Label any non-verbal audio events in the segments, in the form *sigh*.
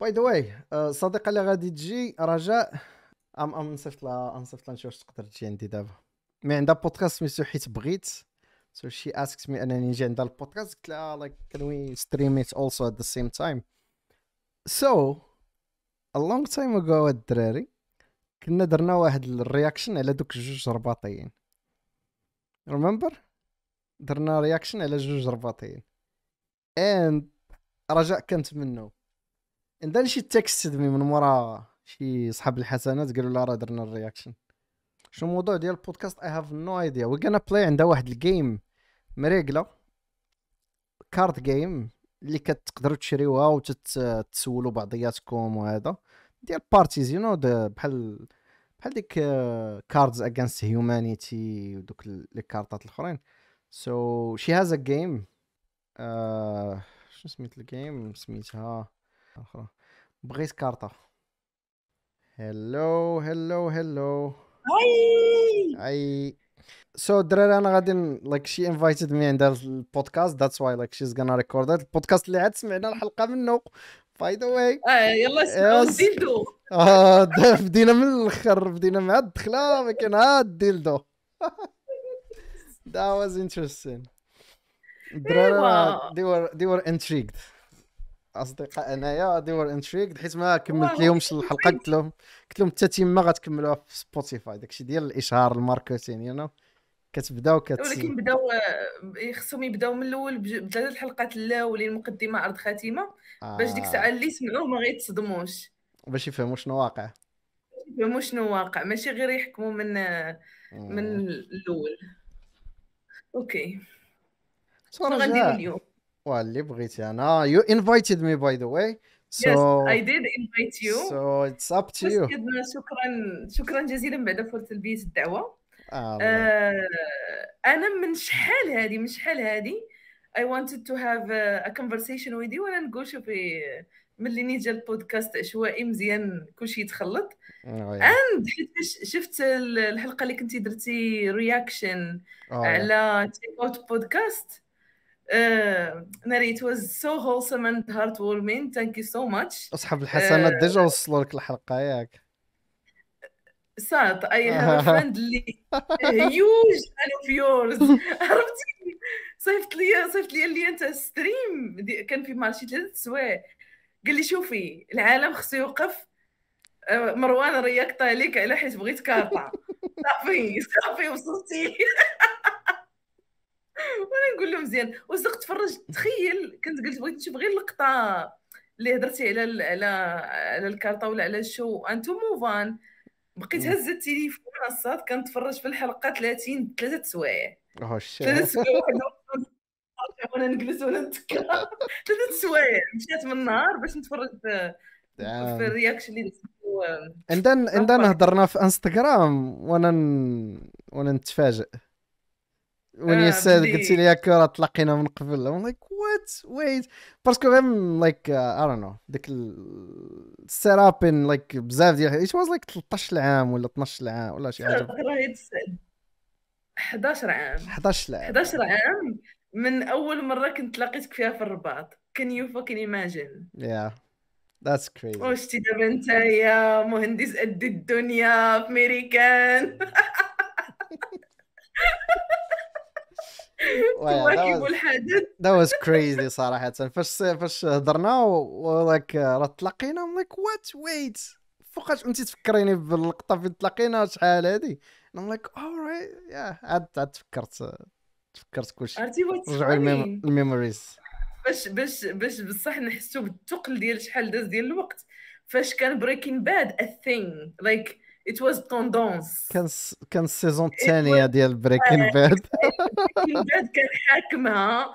باي ذا واي الصديقه اللي غادي تجي رجاء ام ام نصيفط لها نصيفط لها نشوف تقدر تجي عندي دابا مي عندها بودكاست سميتو حيت بغيت سو شي اسكت مي انني نجي عندها البودكاست قلت لها لايك كان وي ستريم ات اولسو ات ذا سيم تايم سو ا لونغ تايم اغو الدراري كنا درنا واحد الرياكشن على دوك جوج رباطيين ريمبر درنا رياكشن على جوج رباطيين اند رجاء كنتمنوا دان شي تكست من مورا شي صحاب الحسنات قالوا لا راه درنا الرياكشن شنو الموضوع ديال البودكاست اي هاف نو ايديا وي غانا بلاي عندها واحد الجيم مريقله كارد جيم اللي كتقدروا تشريوها وتتسولوا بعضياتكم وهذا ديال بارتيز يو نو بحال بحال ديك كاردز اغينست هيومانيتي ودوك كارطات الاخرين سو شي هاز ا جيم شنو سميت الجيم سميتها اخرى بغيت كارطه هلو هلو هلو اي اي سو الدراري انا غادي لايك شي انفايتد مي عندها البودكاست ذاتس واي لايك شيز غانا ريكورد البودكاست اللي عاد سمعنا الحلقه منه باي ذا واي يلا اسمعوا اه بدينا من الاخر بدينا مع الدخله ما كان عاد الديلدو ذا واز انتريستين Drara, they were they اصدقاء انايا دي ور انتريكد حيت ما كملت لهمش الحلقه قلت لهم قلت لهم حتى تما غتكملوها في سبوتيفاي داكشي ديال الاشهار الماركتين يو نو كتبداو كت ولكن بداو آه، خصهم يبداو من الاول بثلاث الحلقات الاولى المقدمه عرض خاتمه باش ديك الساعه اللي يسمعوه ما غيتصدموش باش يفهموا شنو واقع يفهموا شنو واقع ماشي غير يحكموا من آه، من الاول اوكي شنو غندير اليوم خويا اللي بغيتي انا يو انفايتد مي باي ذا واي So, I did invite you. So it's up to you. شكرا شكرا جزيلا بعد فور البيت الدعوة. آه, آه، أنا من شحال هذه من شحال هذه I wanted to have a, conversation with you وانا نقول شوفي ملي نيجا البودكاست عشوائي مزيان كلشي يتخلط اند آه، شفت الحلقه اللي كنتي درتي رياكشن آه، على تيك اوت بودكاست ناري ات واز سو هولسم اند هارت وورمين ثانك يو سو ماتش اصحاب الحسنات ديجا آه، وصلوا لك الحلقه ياك سات اي هاف فريند لي هيوج فان اوف يورز عرفتي صيفط لي صيفط لي اللي انت ستريم كان في مارشي ثلاث سوايع قال لي شوفي العالم خصو يوقف آه، مروان رياكت عليك على حيت بغيت كارطه *laughs* صافي صافي وصلتي *laughs* وانا نقول له مزيان وصدق تفرج تخيل كنت قلت بغيت نشوف غير اللقطه اللي هضرتي على على على الكارطه ولا على الشو انتو موفان بقيت هز التليفون الصاد كنتفرج في الحلقه 30 ثلاثه سوايع اه ثلاثه سوايع وانا نجلس وانا نتكا ثلاثه سوايع مشيت من النهار باش نتفرج في في الرياكشن اللي عندنا عندنا هضرنا في انستغرام وانا وانا نتفاجئ وين ساد آه، قلتي لي يا راه تلاقينا من قبل ام لايك وات ويت باسكو غير لايك اي دون نو ديك السيرابين لايك بزاف ديال ايت واز لايك 13 عام ولا 12 عام ولا شي حاجه 11 *laughs* عام 11 عام 11 عام من اول مره كنت لقيتك فيها في الرباط كان يو فوكين ايماجين يا ذاتس كريزي وشتي دابا انت يا مهندس قد الدنيا في ميريكان *laughs* تواكبوا الحدث ذا واز كريزي صراحه فاش فاش هضرنا ولاك راه تلاقينا لايك وات ويت فوقاش انت تفكريني باللقطه فين تلاقينا شحال هادي ام لايك اورايت يا عاد عاد تفكرت تفكرت كلشي عرفتي رجعوا الميموريز باش باش باش بصح نحسوا بالثقل ديال شحال داز ديال الوقت فاش كان بريكين باد ا ثينغ لايك like it was tendance كان كان السيزون الثانيه ديال بريكين باد بريكين باد كان حاكمها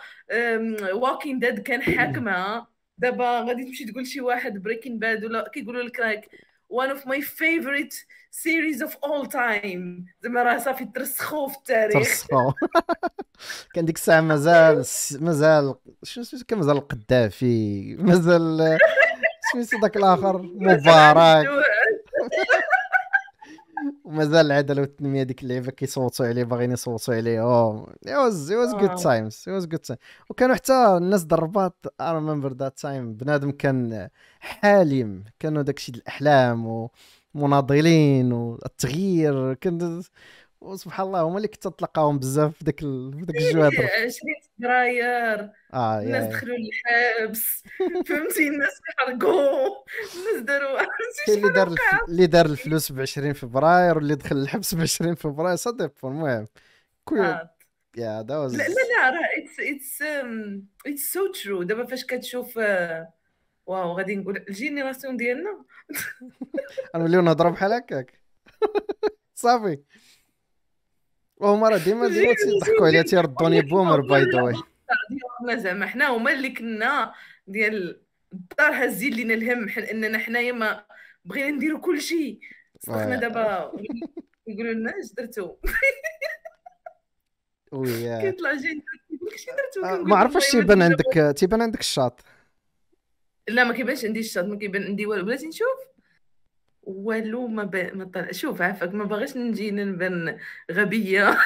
واكين ديد كان حاكمها دابا غادي تمشي تقول شي واحد بريكين باد ولا كيقولوا لك راك one of my favorite series of all time زعما راه صافي ترسخوا في التاريخ ترسخوا كان ديك الساعه مازال مازال شنو سميتو كان مازال القذافي مازال سميتو داك الاخر مبارك ومازال العدل والتنميه ديك اللعيبه كيصوتوا عليه باغيين يصوتوا عليه اوه it was it was good آه. times it was good times وكانوا حتى الناس ديال الرباط I remember that time بنادم كان حالم كانوا داكشي ديال الاحلام ومناضلين والتغيير كان وسبحان الله هما اللي كنت تلقاهم بزاف في داك في داك الجوادر 20 إيه، فبراير آه الناس دخلوا للحبس *laughs* فهمتي الناس حرقوا الناس داروا اللي دار اللي دار الفلوس ب 20 فبراير واللي دخل الحبس ب 20 فبراير صدق المهم كل يا ذا لا لا لا راه اتس اتس اتس سو ترو دابا فاش كتشوف آه، واو غادي نقول الجينيراسيون ديالنا *laughs* غنوليو نهضروا بحال هكاك *laughs* صافي وهما راه ديما ديما تيضحكوا عليها تيردوني بومر باي ذا واي زعما حنا هما اللي كنا ديال الدار هازين لينا الهم حل اننا حنايا ما بغينا نديرو كل شيء صدقنا دابا يقولوا لنا اش درتو ويا كيطلع جاي ما عرفتش تيبان عندك تيبان عندك الشاط لا ما كيبانش عندي الشاط ما كيبان عندي والو بلاتي نشوف والو ما ب... ما طل... شوف عفاك ما باغيش نجي نبان غبيه *laughs*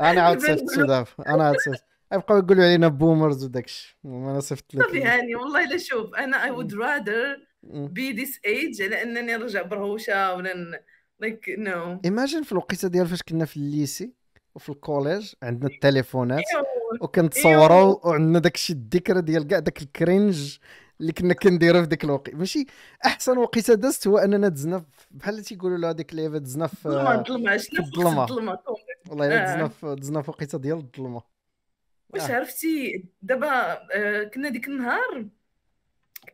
انا عاود صيفط دابا انا عاود صيفط يبقاو يقولوا علينا بومرز وداكشي انا صيفط لك يعني والله الا شوف انا اي وود رادر بي ذيس ايج على انني نرجع برهوشه ولا لايك نو ايماجين في الوقيته ديال فاش كنا في الليسي وفي الكوليج عندنا إيوه. التليفونات إيوه. وكنتصوروا وعندنا داكشي الذكرى ديال كاع داك الكرينج اللي كنا كنديروا في ذاك الوقت ماشي احسن وقيته دزت هو اننا دزنا بحال اللي تيقولوا لها هذيك اللعيبه دزنا في الظلمه الظلمه الظلمه والله الا آه. دزنا في دزنا في وقيته ديال الظلمه واش آه. عرفتي دابا آه، كنا ديك النهار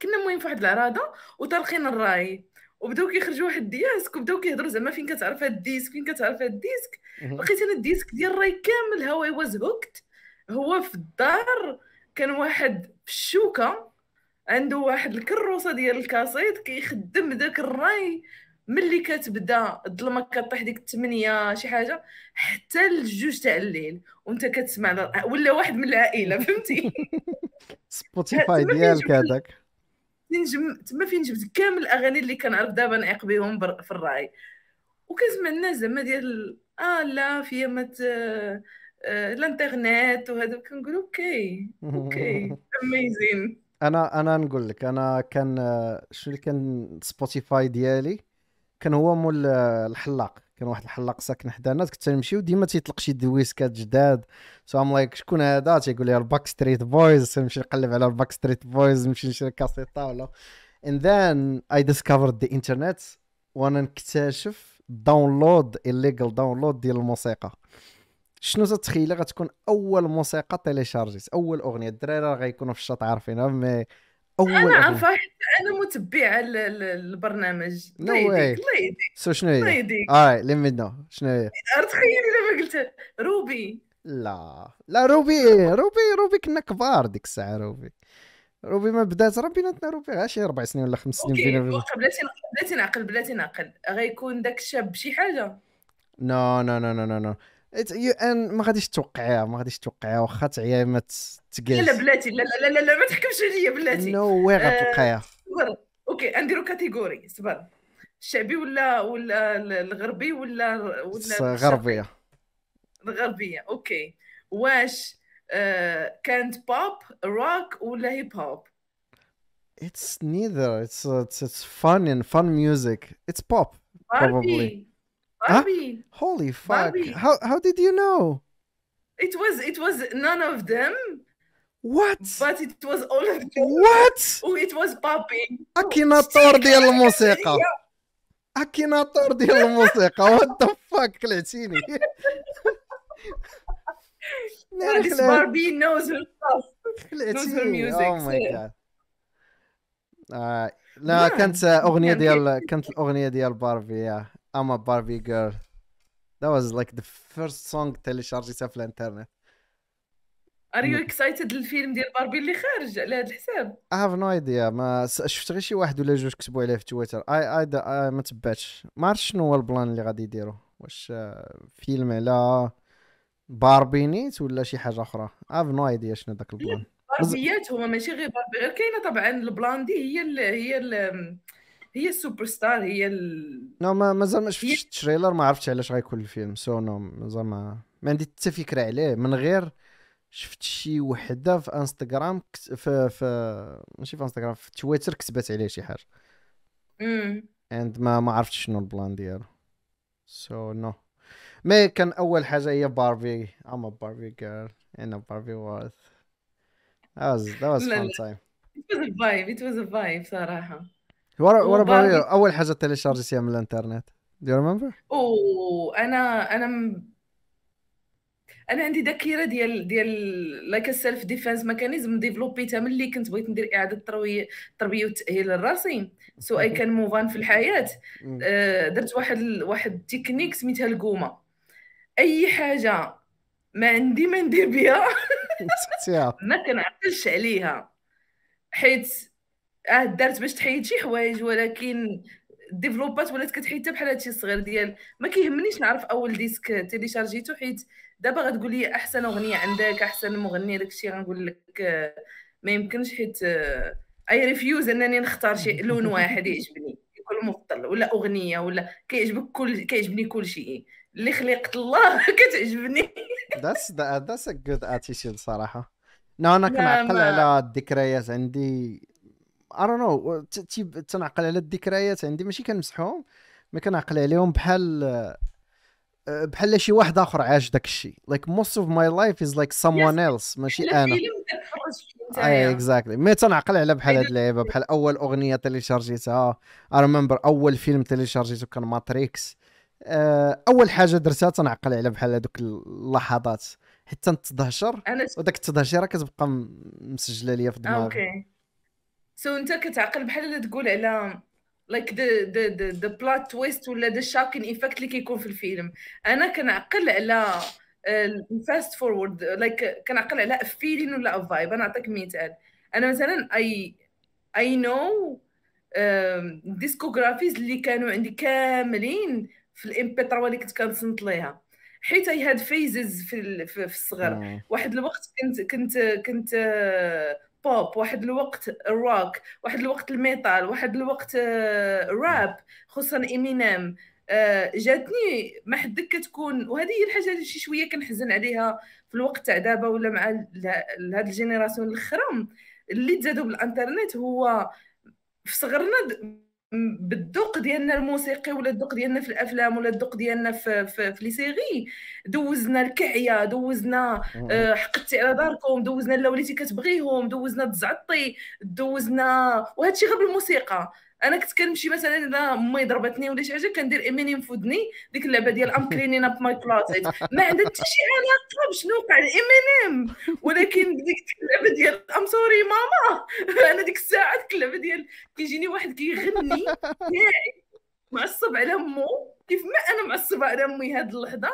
كنا مهم في واحد العراضه وطالقين الراي وبداو كيخرجوا واحد الدياسك وبداو كيهضروا زعما فين كتعرف هاد الديسك فين كتعرف هاد الديسك لقيت انا الديسك ديال الراي كامل هو واز هوكت هو في الدار كان واحد في الشوكه عنده واحد الكروسه ديال الكاسيت كيخدم داك الراي ملي كتبدا الظلمه كطيح ديك 8 شي حاجه حتى الجوج تاع الليل وانت كتسمع ولا واحد من العائله *laughs* فهمتي سبوتيفاي ديالك هذاك نجم تما فين جبت كامل الاغاني اللي كنعرف دابا نعيق بهم في الراي وكنسمع الناس زعما ديال اه لا في مت آه... الانترنت وهذا كنقول اوكي اوكي اميزين *laughs* انا انا نقول لك انا كان شنو اللي كان سبوتيفاي ديالي كان هو مول الحلاق كان واحد الحلاق ساكن حدانا كنت نمشي وديما تيطلق شي دويسكات جداد سو ام لايك شكون هذا تيقول لي الباك ستريت بويز نمشي نقلب على الباك ستريت بويز نمشي نشري كاسيطه ولا اند ذن اي ديسكفر ذا انترنت وانا نكتشف داونلود الليجل داونلود ديال الموسيقى شنو تتخيلي غتكون اول موسيقى تيليشارجيت اول اغنيه الدراري راه غيكونوا في الشط عارفينها مي اول انا عارفه انا متبعه البرنامج نو واي الله يهديك سو شنو هي؟ الله يهديك اي آه، لي مي نو شنو هي؟ تخيلي لما قلت روبي لا لا روبي روبي روبي كنا كبار ديك الساعه روبي روبي ما بدات راه بيناتنا روبي غير شي اربع سنين ولا خمس سنين بيناتنا بلاتي بلاتي نعقل بلاتي نعقل غيكون داك الشاب شي حاجه نو نو نو نو نو ما غاديش توقعيها ما غاديش توقعيها واخا تعيا ما تقيس لا بلاتي لا لا لا لا ما تحكمش عليا بلاتي نو وي غتوقعيها اوكي نديرو كاتيجوري صبر الشعبي ولا ولا الغربي ولا ولا الغربيه الغربيه اوكي واش آه، كانت بوب روك ولا هيب هوب It's neither. It's, it's it's fun and fun music. It's pop, Barbie. probably. Barbie. Huh? Holy fuck! Barbie. How how did you know? It was it was none of them. What? But it was all of them. What? Oh, it was Barbie. Akinator de la ديال الموسيقى. اكيناتور ديال الموسيقى وات ذا فاك قلعتيني This Barbie knows her stuff. knows her oh music. Oh my god. Uh, no, لا كانت اغنيه ديال كانت الاغنيه ديال باربي I'm a Barbie girl. That was like the first song تلشارجيتها في الانترنت. Are you excited للفيلم ديال باربي اللي خارج على هذا الحساب؟ I have no idea ما شفت غير شي واحد ولا جوج كتبوا عليه في تويتر I, I ما تبعتش ما عرفتش شنو هو البلان اللي غادي يديروا واش آه، فيلم على باربي نيت ولا شي حاجه اخرى I have no idea شنو ذاك البلان باربيات هما ماشي غير باربي غير كاينه طبعا البلان دي هي هي ال هي السوبر ستار هي ال نو ما مازال ما شفتش التريلر ما عرفتش علاش غيكون الفيلم سو نو مازال ما ما عندي حتى فكره عليه من غير شفت شي وحده في انستغرام كت... في في ماشي في انستغرام في تويتر كتبات عليه شي حاجه امم اند ما ما عرفتش شنو البلان ديالو سو نو مي كان اول حاجه هي باربي ام باربي جيرل ان باربي واز That was that was fun time. It was a vibe. It was a vibe صراحة. ورا ورا برير اول حاجه تيليشارجتيها من الانترنت دو ريمبر؟ اوه انا انا م... انا عندي ذاكره ديال ديال لايك السيلف ديفنس ميكانيزم ديفلوبيتها ملي كنت بغيت ندير اعاده ترويه التربيه والتاهيل لراسي سو اي كان موفان في الحياه آه درت واحد واحد تكنيك سميتها القومه اي حاجه ما عندي ما ندير بها *laughs* ما كنعقلش عليها حيت اه دارت باش تحيد شي حوايج ولكن ديفلوبات ولات كتحيد حتى بحال هادشي الصغير ديال ما كيهمنيش نعرف اول ديسك تيليشارجيتو حيت دابا غتقول لي احسن اغنيه عندك احسن مغني داكشي غنقول لك آه، ما يمكنش حيت اي آه، ريفيوز انني نختار شي لون واحد يعجبني كل مفضل ولا اغنيه ولا كيعجبك كل كيعجبني كل شيء اللي خلقت الله *laughs* كتعجبني ذاتس ذاتس ا جود اتيتيود صراحه انا كنعقل على الذكريات عندي ار نو تنعقل على الذكريات عندي ماشي كنمسحهم مي كنعقل عليهم بحال آه، بحال شي واحد اخر عاش داك الشيء لايك موست اوف ماي لايف از لايك someone ايلس ماشي انا آه، اي اكزاكتلي مي تنعقل على بحال هاد اللعيبه بحال اول اغنيه تيليشارجيتها اي ريمبر اول فيلم تيليشارجيتو كان ماتريكس آه، اول حاجه درتها تنعقل على بحال هذوك اللحظات حتى نتدهشر وداك التدهشيره كتبقى مسجله ليا في دماغي اوكي سو انت كتعقل بحال اللي تقول على لايك ذا ذا ذا بلات تويست ولا ذا شاكين ايفكت اللي كيكون في الفيلم انا كنعقل على الفاست فورورد لايك كنعقل على فيلين ولا فايب انا نعطيك مثال انا مثلا اي اي نو ديسكوغرافيز اللي كانوا عندي كاملين في الام بي 3 اللي كنت كنصنت ليها حيت اي هاد فيزز في في الصغر آه. واحد الوقت كنت كنت كنت آه، بوب واحد الوقت الروك واحد الوقت الميتال واحد الوقت آه، راب خصوصا امينام آه، جاتني ما حدك كتكون وهذه هي الحاجه اللي شي شويه كنحزن عليها في الوقت تاع دابا ولا مع هذه الجينيراسيون الاخرى اللي تزادوا بالانترنت هو في صغرنا بالذوق ديالنا الموسيقي ولا الذوق ديالنا في الافلام ولا الذوق ديالنا في في, في لي سيري دوزنا الكعيه دوزنا آه، حقدتي على داركم دوزنا اللي وليتي كتبغيهم دوزنا تزعطي دوزنا وهذا الشيء غير بالموسيقى انا كنت كنمشي مثلا اذا امي ضربتني ولا شي حاجه كندير امينيم في ودني ديك اللعبه ديال ام كلينين اب ماي كلوزيت ما عندها حتى شي علاقه بشنو وقع لامينيم ولكن ديك اللعبه ديال ام سوري ماما انا ديك الساعه ديك اللعبه ديال كيجيني واحد كيغني معصب على مو كيف ما انا معصبه على امي هاد اللحظه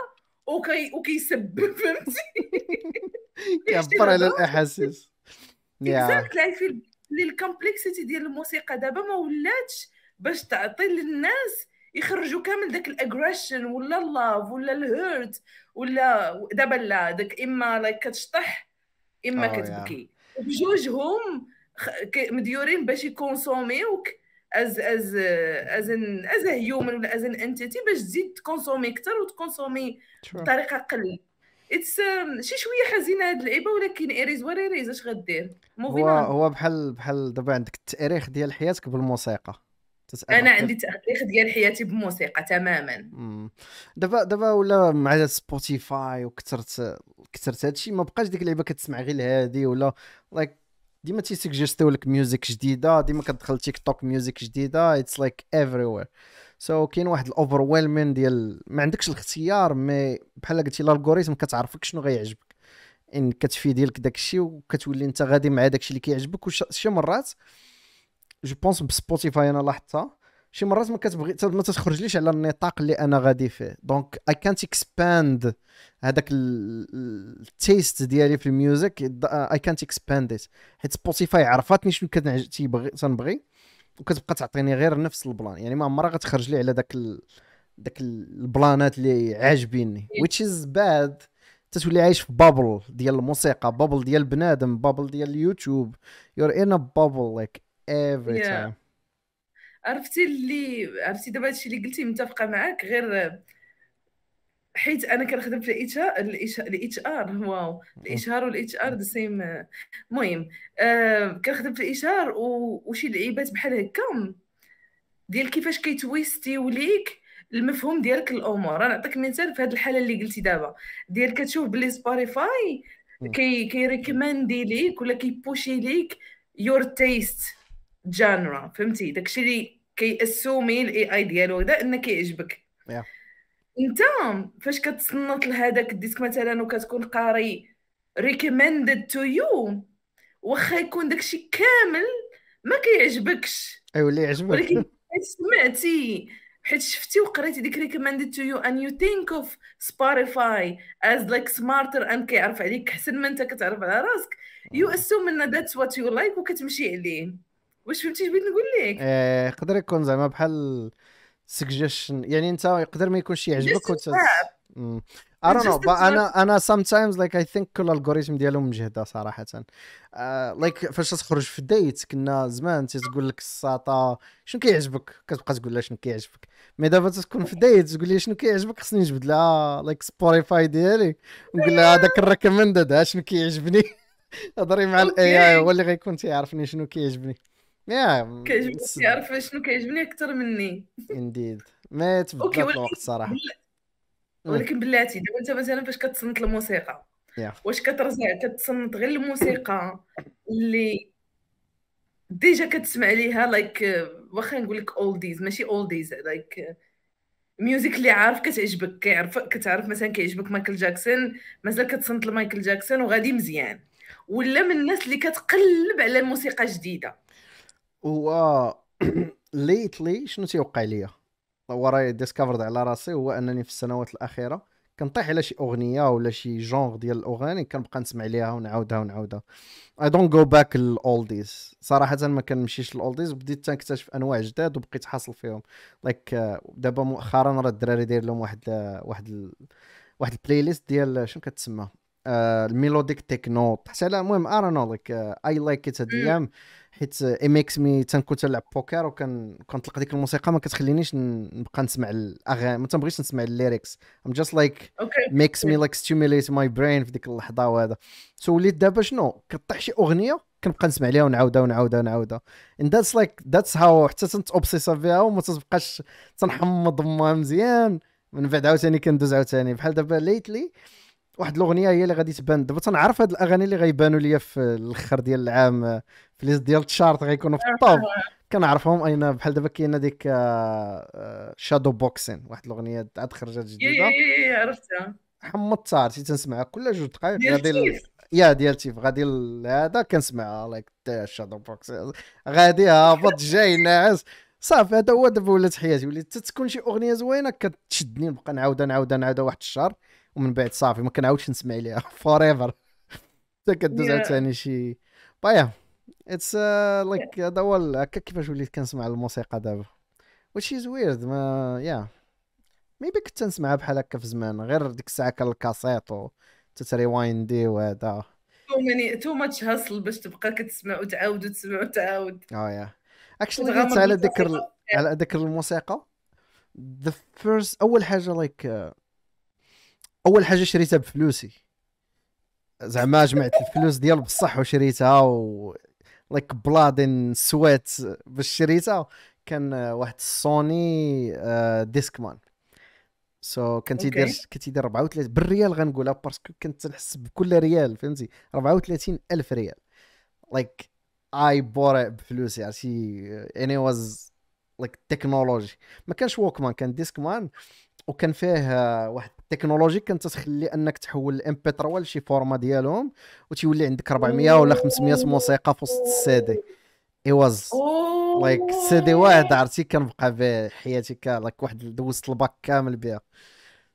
وكي وكيسب فهمتي *laughs* كيعبر على الاحاسيس في اللي الكومبلكسيتي ديال الموسيقى دابا ما ولاتش باش تعطي للناس يخرجوا كامل داك الاجريشن ولا اللاف ولا الهيرت ولا دابا لا داك اما لايك كتشطح اما oh, كتبكي yeah. بجوجهم مديورين باش يكونسوميوك از از از ان از هيومن ولا از ان انتيتي باش تزيد تكونسومي اكثر وتكونسومي بطريقه قليله اتس um, شي شويه حزينه هاد اللعيبه ولكن اريز ولا اريز اش غدير هو هو بحال بحال دابا عندك التاريخ ديال حياتك بالموسيقى انا عندي التاريخ ديال حياتي بالموسيقى تماما دابا دابا ولا مع سبوتيفاي وكثرت كثرت هادشي ما بقاش ديك اللعيبه كتسمع غير هادي ولا لايك like ديما تيسجيستيو لك ميوزك جديده ديما كتدخل تيك توك ميوزك جديده اتس لايك ايفري وير سو so, كاين واحد الاوفرويلمين ديال ما عندكش الاختيار مي بحال قلتي الالغوريثم كتعرفك شنو غيعجبك ان كتفي ديالك داكشي وكتولي انت غادي مع داكشي اللي كيعجبك وشي مرات جو بونس بسبوتيفاي انا لاحظتها شي مرات ما كتبغي ما تخرجليش على النطاق اللي انا غادي فيه دونك اي كانت اكسباند هذاك التيست ديالي في الميوزك اي كانت اكسباند حيت سبوتيفاي عرفاتني شنو كنبغي تنبغي وكتبقى تعطيني غير نفس البلان يعني ما عمرها غتخرج لي على داك ال... داك البلانات اللي عاجبيني ويتش از باد تتولي عايش في بابل ديال الموسيقى بابل ديال بنادم بابل ديال اليوتيوب يور ان بابل لايك ايفري تايم yeah. عرفتي اللي عرفتي دابا هادشي اللي قلتي متفقه معاك غير حيت انا كنخدم في الاتش ار الاتش ار واو الاتش ار والاتش ار ذا سيم المهم آه، كنخدم في الاتش ار وشي لعيبات بحال هكا ديال كيفاش كيتويستيو ليك المفهوم ديالك الامور انا نعطيك مثال في هذه الحاله اللي قلتي دابا ديال كتشوف بلي سبوتيفاي كي كيريكوماندي ليك ولا كيبوشي ليك يور تيست جانرا فهمتي داكشي اللي كيأسومي الاي اي ديالو هذا انك كيعجبك yeah. انت فاش كتصنت لهذاك الديسك مثلا وكتكون قاري ريكومندد تو يو واخا يكون داكشي كامل ما كيعجبكش اي أيوة، ولا يعجبك ولكن سمعتي حيت شفتي وقريتي ديك ريكومندد تو يو ان يو ثينك اوف سبوتيفاي از لايك سمارتر ان كيعرف عليك احسن ما انت كتعرف على راسك يو آه. اسوم ان ذاتس وات يو لايك وكتمشي عليه واش فهمتي بغيت نقول لك؟ آه، يقدر يكون زعما بحال سجشن يعني انت يقدر ما يكونش يعجبك وت... انا نو انا انا sometimes تايمز لايك اي كل الالغوريثم ديالهم مجهده صراحه uh, like, فاش تخرج في الدايت كنا زمان تقول لك الساطه شنو كيعجبك كتبقى تقول لها شنو كيعجبك مي دابا تكون في ديت تقول لي شنو كيعجبك خصني نجبد لها like سبوتيفاي ديالي ونقول لها هذاك الريكومندد ها شنو كيعجبني *laughs* هضري مع الاي اي هو اللي غيكون تيعرفني شنو كيعجبني يا كيعجبني يعرف شنو كيعجبني اكثر مني انديد ما تبدل الوقت صراحه ولكن بلاتي دابا طيب، انت مثلا فاش كتصنت الموسيقى yeah. واش كترجع كتصنت غير الموسيقى اللي ديجا كتسمع ليها لايك واخا نقول لك اولديز ماشي اولديز لايك ميوزيك اللي عارف كتعجبك كيعرف كتعرف مثلا كيعجبك مايكل جاكسون مازال كتصنت لمايكل جاكسون وغادي مزيان ولا من الناس اللي كتقلب على الموسيقى الجديده هو ليتلي *clears throat* شنو تيوقع ليا وراي ديسكفرد على راسي هو انني في السنوات الاخيره كنطيح على شي اغنيه ولا شي جونغ ديال الاغاني كنبقى نسمع ليها ونعاودها ونعاودها اي دونت جو باك للاولديز صراحه ما كنمشيش للاولديز بديت تنكتشف انواع جداد وبقيت حاصل فيهم لايك like آه، دابا مؤخرا راه الدراري داير لهم واحد آه، واحد واحد البلاي ليست ديال آه، شنو كتسمى الميلوديك تكنو حتى لا المهم ارا نو لايك اي لايك ات ديام حيت ام اكس مي تنكون تلعب بوكر وكنطلق ديك الموسيقى ما كتخلينيش نبقى نسمع الاغاني ما تنبغيش نسمع الليركس ام جاست لايك ميكس مي لايك ستيموليت ماي برين في ديك اللحظه وهذا سو وليت دابا شنو كطيح شي اغنيه كنبقى نسمع ليها ونعاودها ونعاودها ونعاودها ان ذاتس لايك ذاتس هاو حتى اوبسيسا فيها وما تبقاش تنحمض مزيان من بعد عاوتاني كندوز عاوتاني بحال دابا ليتلي واحد الاغنيه هي اللي غادي تبان دابا تنعرف هاد الاغاني اللي غيبانوا ليا في الاخر ديال العام في ليست ديال الشارت غيكونوا في الطوب آه، آه، آه. كنعرفهم اين بحال دابا كاينه ديك شادو بوكسين واحد الاغنيه عاد خرجت جديده عرفتها حمضتها عرفتي تنسمعها كل جوج دقائق غادي يا ديال تيف غادي هذا كنسمعها لايك شادو بوكس غادي هابط جاي ناعس صافي هذا هو دابا ولات حياتي وليت تكون شي اغنيه زوينه كتشدني نبقى نعاودها نعاودها نعاودها واحد الشهر ومن بعد صافي ما كنعاودش نسمع ليها فور ايفر حتى كدوز عاوتاني شي بايا اتس لايك هذا هو هكا كيفاش وليت كنسمع الموسيقى دابا which از ويرد ما يا ميبي كنت تنسمعها بحال هكا في زمان غير ديك الساعه كان الكاسيت و تتريوايندي وهذا تو ماني تو ماتش هاسل باش تبقى كتسمع وتعاود وتسمع وتعاود اه يا اكشلي على ذكر على ذكر الموسيقى ذا فيرست اول حاجه لايك like, uh, اول حاجه شريتها بفلوسي زعما جمعت الفلوس ديال بصح وشريتها و لايك بلادين سويت باش شريتها كان واحد السوني ديسكمان سو so, كنت يدير okay. كنت يدير 34 بالريال غنقولها باسكو كنت نحس بكل ريال فهمتي 34 الف ريال لايك اي بور بفلوسي عرفتي اني واز لايك تكنولوجي ما كانش ووكمان كان ديسكمان وكان فيه واحد تكنولوجيك كانت تخلي انك تحول الام بي 3 لشي فورما ديالهم وتولي عندك 400 ولا 500 موسيقى في وسط السي دي اي واز لايك سي دي واحد عرفتي كنبقى به حياتي لايك واحد دوزت الباك كامل بها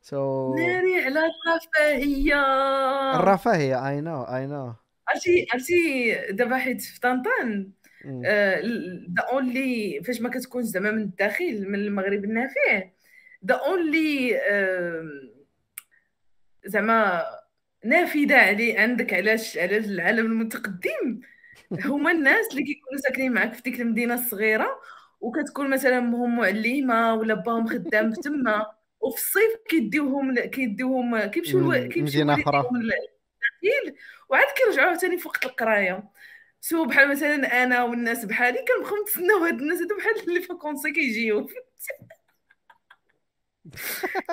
سو so... ناري على الرفاهيه الرفاهيه اي نو اي نو عرفتي عرفتي دابا حيت في طنطان ذا اونلي آه، فاش ما كتكونش زعما من الداخل من المغرب النافع ذا اونلي uh, زعما نافذه علي عندك علاش على العالم المتقدم هما الناس اللي كيكونوا ساكنين معاك في ديك المدينه الصغيره وكتكون مثلا هم معلمه ولا باهم خدام تما وفي الصيف كيديوهم كيديوهم كيمشيو كيمشيو مدينه اخرى وعاد كيرجعوا ثاني في وقت القرايه سو بحال مثلا انا والناس بحالي كنبقاو نتسناو هاد الناس هادو بحال اللي فاكونسي كيجيو *laughs*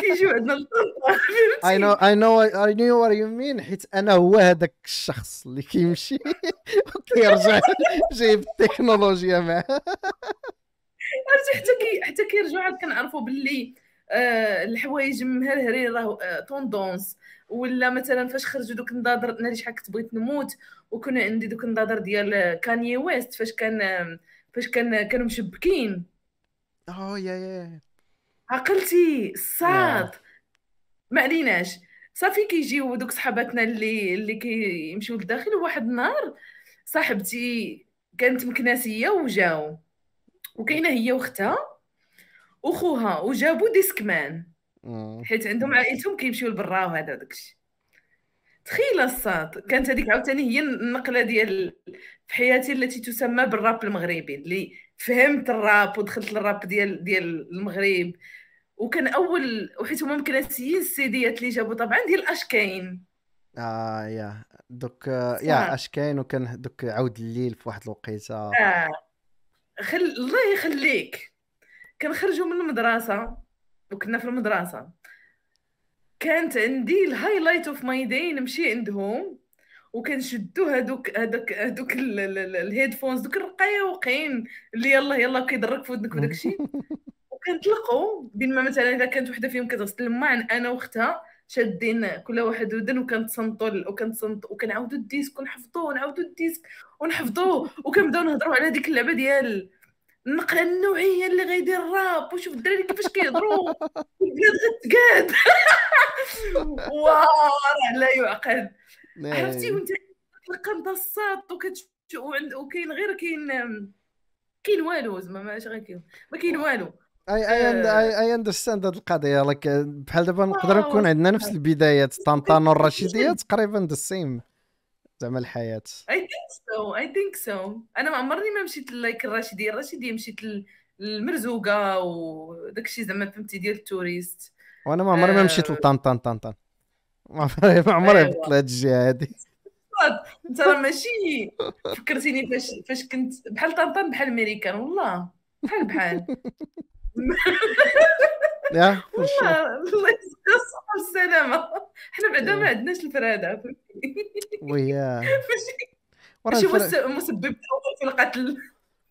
كيجيو عندنا لطنطا اي نو اي نو اي نو وات يو مين حيت انا هو هذاك الشخص اللي كيمشي *laughs* وكيرجع جايب التكنولوجيا معاه عرفتي حتى كي حتى كيرجعوا عاد كنعرفوا باللي آه، الحوايج مهرهرين راه توندونس آه، ولا مثلا فاش خرجوا دوك النظاظر انا شحال كنت بغيت نموت وكنا عندي دوك النظاظر ديال كانيي ويست فاش كان فاش كان كانوا مشبكين اه يا يا عقلتي آه الصاد ما عليناش صافي كيجيو دوك صحاباتنا اللي اللي كيمشيو للداخل واحد النهار صاحبتي كانت مكناسيه وجاو وكاينه هي واختها وخوها وجابوا ديسكمان حيت عندهم عائلتهم كيمشيو لبرا وهذا داكشي تخيل الصاد كانت هذيك عاوتاني هي النقله ديال في حياتي التي تسمى بالراب المغربي اللي فهمت الراب ودخلت للراب ديال ديال المغرب وكان اول وحيت هما مكناسيين السيديات اللي جابوا طبعا ديال اشكاين اه يا دوك يا اشكاين وكان دوك عود الليل في واحد الوقيته آه. خل الله يخليك كنخرجوا من المدرسه وكنا في المدرسه كانت عندي الهايلايت اوف ماي داي نمشي عندهم وكنشدو هذوك هذوك هذوك الهيدفونز دوك الرقايه واقعين اللي يلاه يلاه كيضرك في ودنك وداك الشيء *laughs* وكنطلقوا بين ما مثلا اذا كانت وحده فيهم كتغسل الماعن انا واختها شادين كل واحد ودن وكنتصنطوا وكنتصنط وكنعاودوا الديسك ونحفظوه ونعاودوا الديسك ونحفظوه وكنبداو نهضروا على هذيك اللعبه ديال النقله النوعيه اللي غيدير الراب وشوف الدراري كيفاش كيهضروا *laughs* البلاد غتقاد *laughs* واو راه لا يعقل عرفتي إيه. وانت تلقى وكتشوف وكاين غير كاين كاين والو زعما ماشي غير كاين ما كاين والو اي اي اي اندرستاند هذه القضيه لك بحال دابا نقدر آه. نكون عندنا نفس البدايات طنطان والرشيديه *laughs* تقريبا ذا سيم زعما الحياه اي ثينك سو اي ثينك سو انا ما عمرني ما مشيت لايك الرشيديه الرشيديه مشيت للمرزوقه وداك الشيء زعما فهمتي ديال التوريست وانا ما عمري ما مشيت آه. لطنطان طنطان ما *laughs* عمرها أيوة. قلت لها الجهه هذه انت راه ماشي فكرتيني فاش فاش كنت بحال طنطن بحال الميريكان والله بحال بحال *laughs* يا والله الله يجزيك الصحة والسلامة حنا بعدا ما عندناش الفرادة ويا ماشي هو المسبب في القتل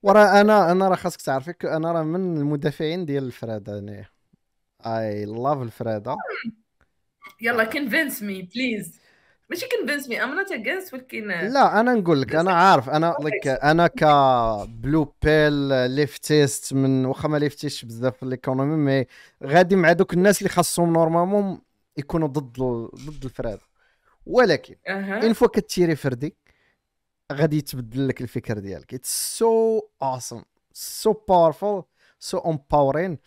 ورا انا انا راه خاصك تعرفي انا راه من المدافعين ديال الفرادة انايا اي لاف الفرادة أمم. يلا كونفينس مي بليز ماشي كونفينس مي ام نوت اجينست ولكن لا انا نقول لك انا عارف انا لك انا كبلو بيل ليفتيست من واخا ما ليفتيش بزاف في الايكونومي مي غادي مع دوك الناس اللي خاصهم نورمالمون يكونوا ضد ضد الفراد ولكن أه. ان فوا كتيري فردي غادي يتبدل لك الفكر ديالك اتس سو اوسم سو باورفول سو امباورين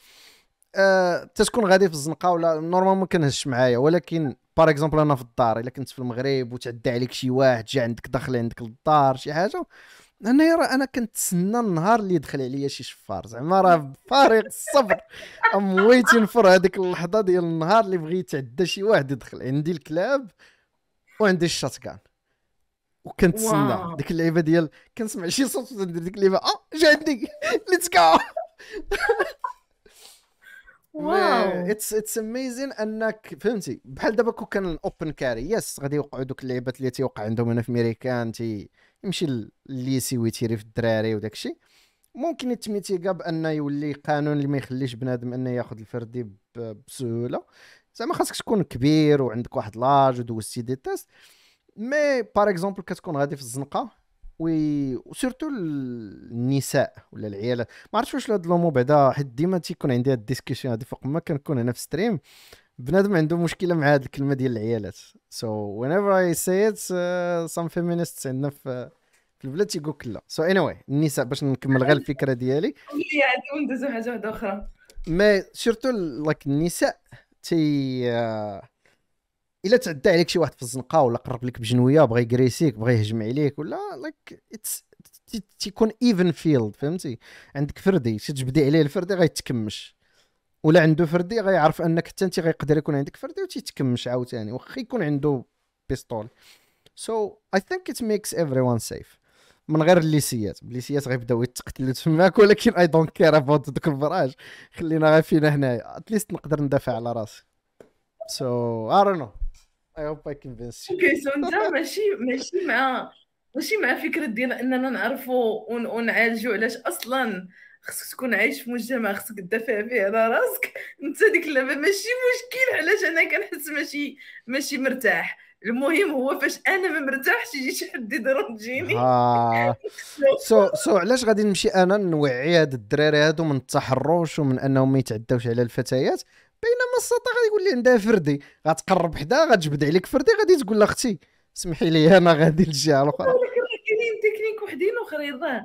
أه تكون غادي في الزنقه ولا نورمالمون ما كنهزش معايا ولكن باغ اكزومبل انا في الدار الا كنت في المغرب وتعدى عليك شي واحد جا عندك دخل عندك للدار شي حاجه انا يرى انا كنتسنى النهار اللي يدخل عليا شي شفار زعما راه فارق الصبر ام ويتين فور هذيك اللحظه ديال النهار اللي بغيت يتعدى شي واحد يدخل عندي الكلاب وعندي الشاتكان وكنتسنى ديك اللعيبه ديال كنسمع شي صوت ندير ديك اللعيبه اه جا عندي ليتس جو *laughs* واو اتس اتس اميزين انك فهمتي بحال دابا كون كان الاوبن كاري يس غادي يوقعوا دوك اللعيبات اللي تيوقع عندهم هنا في ميريكان تي يمشي الليسي ويتيري في الدراري وداك الشيء ممكن يتميتيكا بانه يولي قانون اللي ما يخليش بنادم انه ياخذ الفردي بسهوله زعما خاصك تكون كبير وعندك واحد لاج ودوزتي دي تيست مي باغ اكزومبل كتكون غادي في الزنقه وسيرتو النساء ولا العيالات ما عرفتش واش هاد لومو بعدا حيت ديما تيكون عندي هاد الديسكسيون هادي فوق ما كنكون هنا في ستريم بنادم عنده مشكله مع هاد الكلمه ديال العيالات سو وين ايفر اي سي ات سام فيمينيست عندنا في البلاد تيقول لا سو اني واي النساء باش نكمل غير الفكره ديالي عندي وندوزو حاجه واحده اخرى مي سيرتو لاك النساء تي uh, الا تعدى عليك شي واحد في الزنقه ولا قرب لك بجنويه بغى يجريسيك بغى يهجم عليك ولا لايك تيكون ايفن فيلد فهمتي عندك فردي تجبدي عليه الفردي غيتكمش ولا عنده فردي غيعرف انك حتى انت غيقدر يكون عندك فردي وتيتكمش عاوتاني واخا يكون عنده بيستول سو اي ثينك ات ميكس ايفري ون سيف من غير الليسيات الليسيات غيبداو يتقتلوا تماك ولكن اي دونت كير افوت دوك البراج خلينا غير فينا هنايا اتليست نقدر ندافع على راسي سو so, اي نو اي هوب اي كونفينس اوكي سو انت ماشي ماشي مع ماشي مع فكره ديال اننا نعرفوا ونعالجوا علاش اصلا خصك تكون عايش في مجتمع خصك تدافع فيه على راسك انت ديك اللعبه ماشي مشكل علاش انا كنحس ماشي ماشي مرتاح المهم هو فاش انا ما مرتاحش يجي شي حد يضرب جيني سو سو *laughs* علاش غادي نمشي انا نوعي هاد الدراري هادو من التحرش ومن انهم ما يتعداوش على الفتيات بينما السطا يقول لي عندها فردي غتقرب حدا غتجبد عليك فردي غادي تقول لها اختي سمحي لي انا غادي للجهه الاخرى كاينين تكنيك وحدين اخرين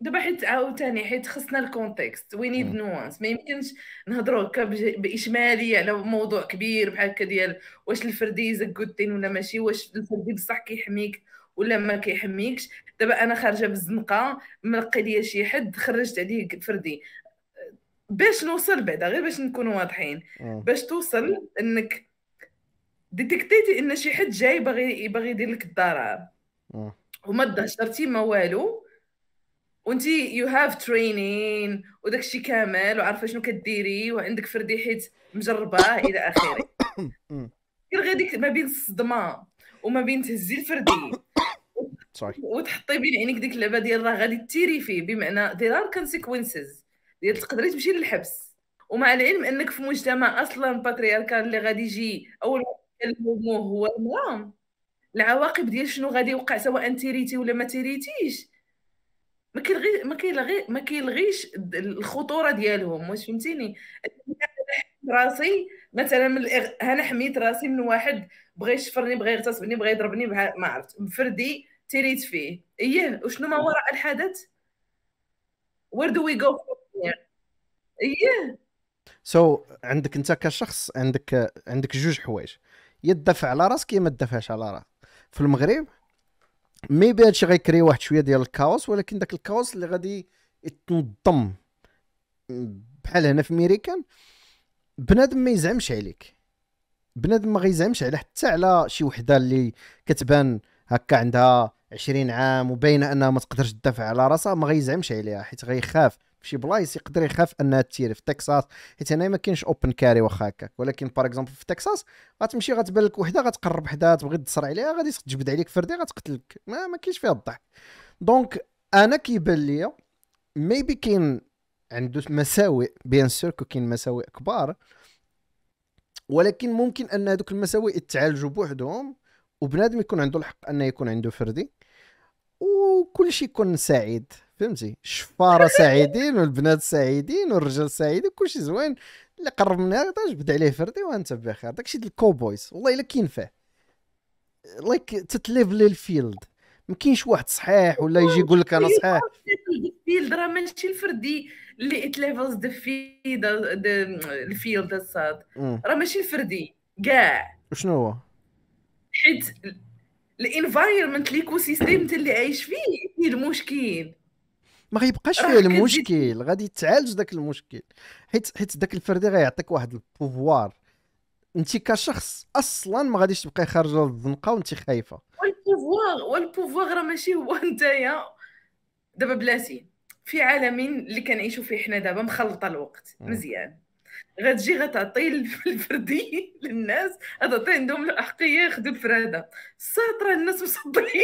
دابا حيت عاوتاني حيت خصنا الكونتكست وي نيد نوانس ما يمكنش نهضروا هكا باشماليه على موضوع كبير بحال هكا ديال واش الفردي از جود ولا ماشي واش الفردي بصح كيحميك ولا ما كيحميكش دابا انا خارجه بالزنقه ملقي ليا شي حد خرجت عليه فردي باش نوصل بعدا غير باش نكونوا واضحين آه. باش توصل انك ديتكتيتي ان شي حد جاي باغي باغي يدير لك الضرر وما آه. تدهشرتي ما والو وانت يو هاف ترينين وداكشي كامل وعارفه شنو كديري وعندك فردي حيت مجرباه الى اخره *coughs* آه. غير ديك ما بين الصدمه وما بين تهزي الفردي *coughs* وتحطي بين عينيك ديك اللعبه ديال راه غادي تيري فيه بمعنى there are consequences تقدري تمشي للحبس ومع العلم انك في مجتمع اصلا باترياركال اللي غادي يجي اول يكلموه هو المراه العواقب ديال شنو غادي يوقع سواء تيريتي ولا ما تيريتيش ما كيلغي ما كيلغي ما كيلغيش الخطوره ديالهم واش فهمتيني راسي مثلا من الإغ... انا حميت راسي من واحد بغى يشفرني بغى يغتصبني بغى يضربني بها... ما عرفت بفردي تيريت فيه ايه وشنو ما وراء الحدث وير دو وي جو ايه سو عندك انت كشخص عندك عندك جوج حوايج يا تدافع على راسك يا ما تدافعش على راسك في المغرب مي بي هادشي غيكري واحد شويه ديال الكاوس ولكن داك الكاوس اللي غادي يتنظم بحال هنا في ميريكان بنادم ما يزعمش عليك بنادم ما غيزعمش على حتى على شي وحده اللي كتبان هكا عندها 20 عام وباينه انها ما تقدرش تدافع على راسها ما غيزعمش عليها حيت غيخاف شي بلايص يقدر يخاف انها تير في تكساس حيت هنا ما كاينش اوبن كاري واخا هكاك ولكن باغ اكزومبل في تكساس غتمشي غتبان لك وحده غتقرب حدا تبغي تسرع عليها غادي تجبد عليك فردي غتقتلك ما, ما كاينش فيها الضحك دونك انا كيبان ليا ميبي كاين عنده مساوئ بيان سور كاين مساوئ كبار ولكن ممكن ان هذوك المساوئ يتعالجوا بوحدهم وبنادم يكون عنده الحق انه يكون عنده فردي وكل شيء يكون سعيد فهمتي الشفاره سعيدين والبنات سعيدين والرجال سعيد وكلشي زوين اللي قرب من هذا جبد عليه فردي وانت بخير داكشي ديال الكوبويز والله الا كاين فيه لايك تتليفلي الفيلد ما كاينش واحد صحيح ولا يجي يقول لك انا صحيح الفيلد راه ماشي الفردي اللي اتليفلز ذا فيلد الفيلد الصاد راه ماشي الفردي كاع وشنو هو حيت الانفايرمنت ليكو سيستيم اللي عايش فيه فيه المشكل ما غيبقاش فيه المشكل غادي تعالج داك المشكل حيت حيت داك الفردي غيعطيك واحد البوفوار انت كشخص اصلا ما غاديش تبقاي خارجه للزنقه وانت خايفه والبوفوار والبوفوار راه ماشي هو *laughs* نتايا دابا بلاتي في عالمين اللي كنعيشوا فيه حنا دابا مخلطه الوقت مزيان غتجي غتعطي *laughs* الفردي للناس غتعطي عندهم الاحقيه ياخذوا الفراده الساط *laughs* راه الناس مصدرين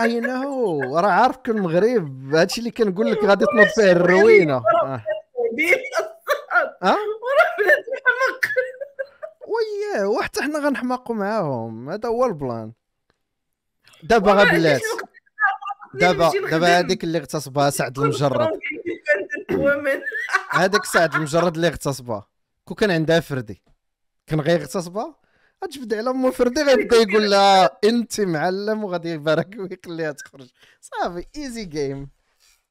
اي نو راه عارفك المغرب هادشي اللي كنقول لك غادي تنوض فيه *laughs* الروينه آه. أه؟ وي وحتى حنا غنحماقوا معاهم هذا هو البلان دابا غبلات دابا دابا هذيك اللي اغتصبها سعد المجرد ومن *coughs* هذاك سعد مجرد اللي اغتصبها كو كان عندها فردي كان غير اغتصبها غتجبد على مو فردي غيبدا يقول لها انت معلم وغادي يبارك ويخليها تخرج صافي ايزي جيم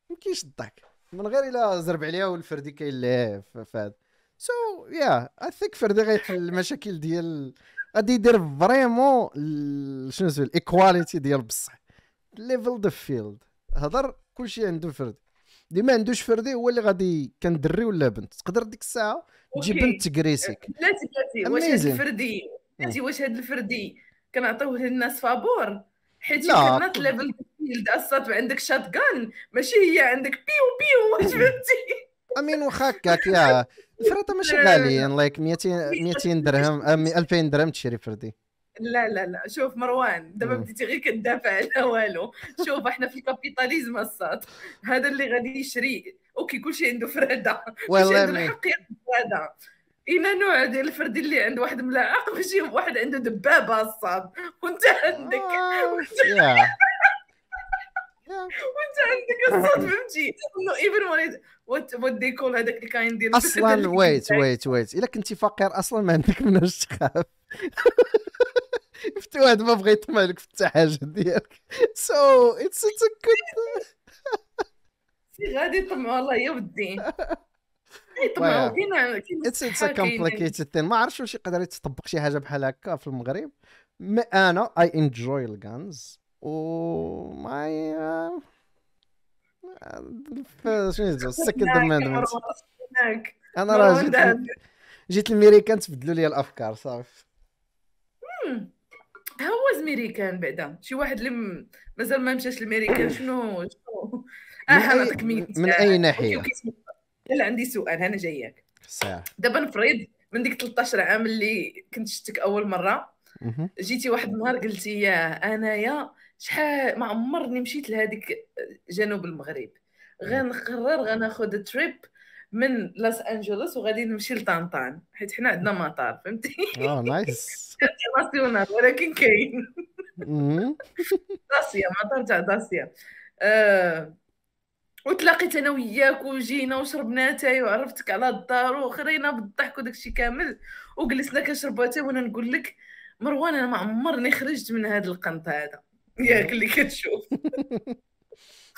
ما كاينش الضحك من غير الا زرب عليها والفردي كاين اللي فهاد سو يا اي ثينك فردي غيحل المشاكل ديال غادي يدير فريمون شنو نسميو الايكواليتي ديال بصح ليفل ذا فيلد هضر كلشي عنده فرد اللي ما عندوش فردي هو اللي غادي كان دري ولا بنت تقدر ديك الساعه تجي بنت تكريسك أه، لا بلاتي واش هاد الفردي تلاتي أه. واش هاد الفردي كنعطيوه للناس فابور حيت كانت ليفل فيلد اسات عندك شات كان ماشي هي عندك بيو بيو *laughs* واش فهمتي امين واخا هكاك يا الفريطه طيب ماشي غاليه لايك 200 200 درهم 2000 أه، درهم تشري فردي لا لا لا شوف مروان دابا بديتي غير كدافع *laughs* على والو شوف احنا في الكابيتاليزم الصاد هذا اللي غادي يشري اوكي كلشي عنده كل كلشي عنده الحق هذا الى نوع ديال الفرد اللي عنده واحد ملاعق ماشي واحد عنده دبابه الصاد وانت عندك آه، وانت عندك الصاد فهمتي انه ايفن وات وات دي كول هذاك الكاين ديال اصلا ويت ويت ويت الا كنتي فقير اصلا ما عندك مناش تخاف *laughs* شفتي *laughs* واحد ما بغى يطمع لك في التحاجه ديالك سو اتس اتس ا جود غادي يطمعوا الله يودي *laughs* يطمعوا كاين اتس اتس ا كومبليكيتد ثين ما عرفتش واش يقدر يتطبق شي حاجه بحال هكا في المغرب مي انا اي انجوي الغانز و ماي uh, uh, شنو نزيدو سكن دماندمنت انا راه جيت الميريكان تبدلوا لي الافكار صافي ها هو زميريكان بعدا شي واحد اللي مازال ما مشاش لميريكان شنو شنو اه حنعطيك من اي آه، ناحيه لا عندي سؤال انا جاياك دابا نفرض من ديك 13 عام اللي كنت شفتك اول مره جيتي واحد النهار قلتي يا انايا شحال ما عمرني مشيت لهذيك آه، جنوب المغرب غنقرر غناخذ تريب من لوس انجلوس وغادي نمشي لطنطان حيت حنا عندنا مطار فهمتي اه نايس ناسيونال *laughs* ولكن كاين *laughs* داسيا مطار تاع داسيا آه وتلاقيت انا وياك وجينا وشربنا تاي وعرفتك على الدار وخرينا بالضحك وداكشي كامل وجلسنا كنشربوا تاي وانا نقول لك مروان انا ما عمرني خرجت من هذا القنط هذا ياك اللي كتشوف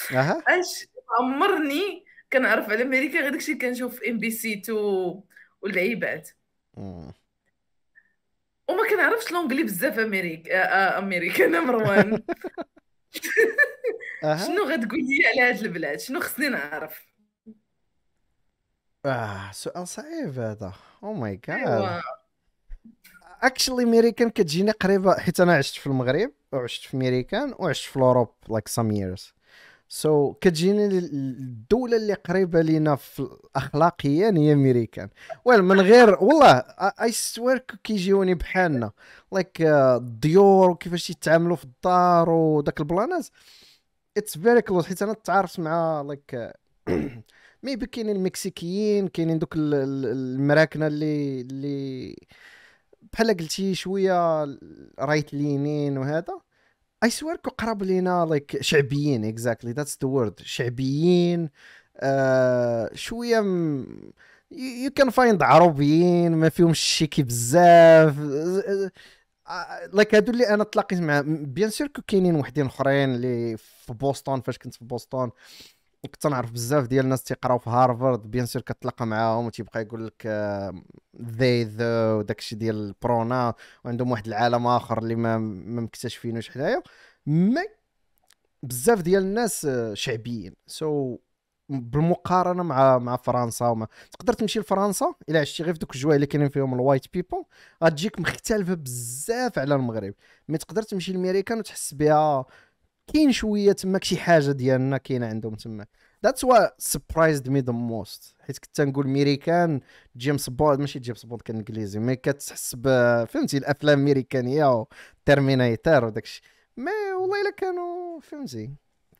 *laughs* اش عمرني كنعرف على امريكا غير داكشي كنشوف ام بي سي 2 واللعيبات وما كنعرفش لونجلي بزاف امريك آه، آه، امريكا *laughs* *laughs* انا مروان شنو غتقول لي على هاد البلاد شنو خصني نعرف اه سؤال صعيب هذا او ماي جاد اكشلي ميريكان كتجيني قريبه حيت انا عشت في المغرب وعشت في ميريكان وعشت في اوروب لايك سام ييرز سو so, كتجيني الدوله اللي قريبه لينا في اخلاقيا هي يعني امريكان ويل من غير والله اي سوير كيجيوني بحالنا لايك uh, الديور وكيفاش يتعاملوا في الدار وداك البلانات اتس فيري كلوز حيت انا تعرفت مع لايك like, ميبي uh, *clears throat* كاينين المكسيكيين كاينين دوك المراكنه اللي اللي بحال قلتي شويه رايت لينين وهذا اي سويركو قرب لينا لايك شعبيين اكزاكتلي ذاتس ذا وورد شعبيين آه، شويه م... يو كان فايند عربيين ما فيهم الشيكي بزاف لايك آه، آه، هادو اللي انا تلاقيت مع بيان سيركو كاينين وحدين اخرين اللي في بوسطن فاش كنت في بوسطن كنت نعرف بزاف ديال الناس تيقراو في هارفارد بيان سور كتلاقى معاهم وتيبقى يقول لك ذي آه، ذا وداك الشيء ديال البرونا وعندهم واحد العالم اخر اللي ما ما مكتشفينوش حنايا مي بزاف ديال الناس آه، شعبيين سو so, بالمقارنه مع مع فرنسا وما تقدر تمشي لفرنسا الا عشتي غير في دوك الجوايع اللي كاينين فيهم الوايت بيبل غتجيك مختلفه بزاف على المغرب مي تقدر تمشي للميريكان وتحس بها كاين شويه تماك شي حاجه ديالنا كاينه عندهم تماك ذاتس وا سبرايزد مي ذا موست حيت كنت نقول ميريكان جيمس بوند ماشي جيمس بوند كان انجليزي مي كتحس فهمتي الافلام الامريكانيه وداك وداكشي مي والله الا كانوا فهمتي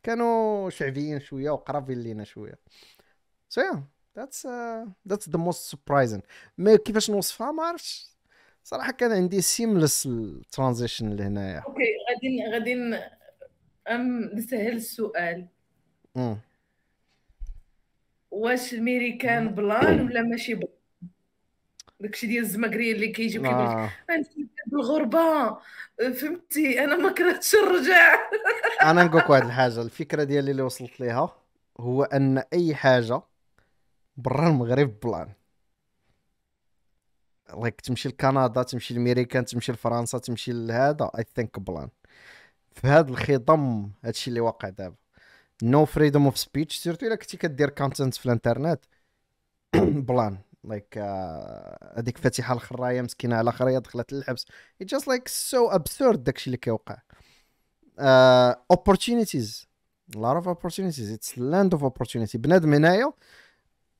كانوا شعبيين شويه وقرابين لينا شويه سو يا ذاتس ذاتس ذا موست سبرايزين مي كيفاش نوصفها ما عرفتش صراحه كان عندي سيملس الترانزيشن لهنايا اوكي غادي غادي ام نسهل السؤال مم. واش الميريكان بلان ولا ماشي بلان داكشي ديال الزماكريين اللي كيجيو كيقول لك آه. انا بالغربه أه، فهمتي انا ما كرهتش نرجع *laughs* انا نقول لك واحد الحاجه الفكره ديالي اللي وصلت ليها هو ان اي حاجه برا المغرب بلان لايك like تمشي لكندا تمشي لميريكان تمشي لفرنسا تمشي لهذا اي ثينك بلان في هذا الخضم هادشي اللي واقع دابا نو فريدوم اوف سبيتش سيرتو الا كنتي كدير كونتنت في الانترنت *clears throat* بلان لايك آه، هذيك فاتحه الخرايه مسكينه على خرايه دخلت للحبس اتس جاست لايك سو ابسورد داكشي اللي كيوقع اوبورتونيتيز لار اوف اوبورتونيتيز اتس لاند اوف اوبورتونيتي بنادم هنايا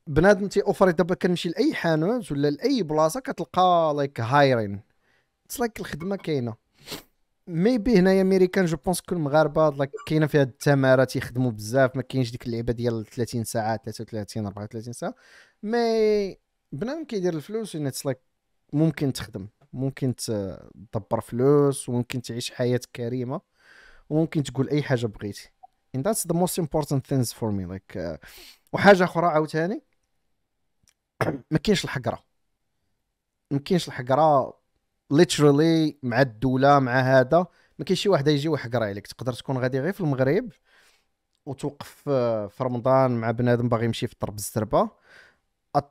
بنادم تي اوفر دابا كنمشي لاي حانوت ولا لاي بلاصه كتلقى لايك هايرين اتس لايك الخدمه كاينه ميبي هنايا امريكان جو بونس كل المغاربه كاينه فيها التماره تيخدموا بزاف ما كاينش ديك اللعبه ديال 30 ساعه 33 34 ساعه مي بنادم كيدير الفلوس ان اتس لايك ممكن تخدم ممكن تدبر فلوس وممكن تعيش حياه كريمه وممكن تقول اي حاجه بغيتي and that's the most important things for me like وحاجه اخرى عاوتاني *coughs* ما كاينش الحقره ما كاينش الحقره ليترالي مع الدوله مع هذا ما كاينش شي واحد يجي ويحقر عليك تقدر تكون غادي غير في المغرب وتوقف آه، في رمضان مع بنادم باغي يمشي في طرب الزربه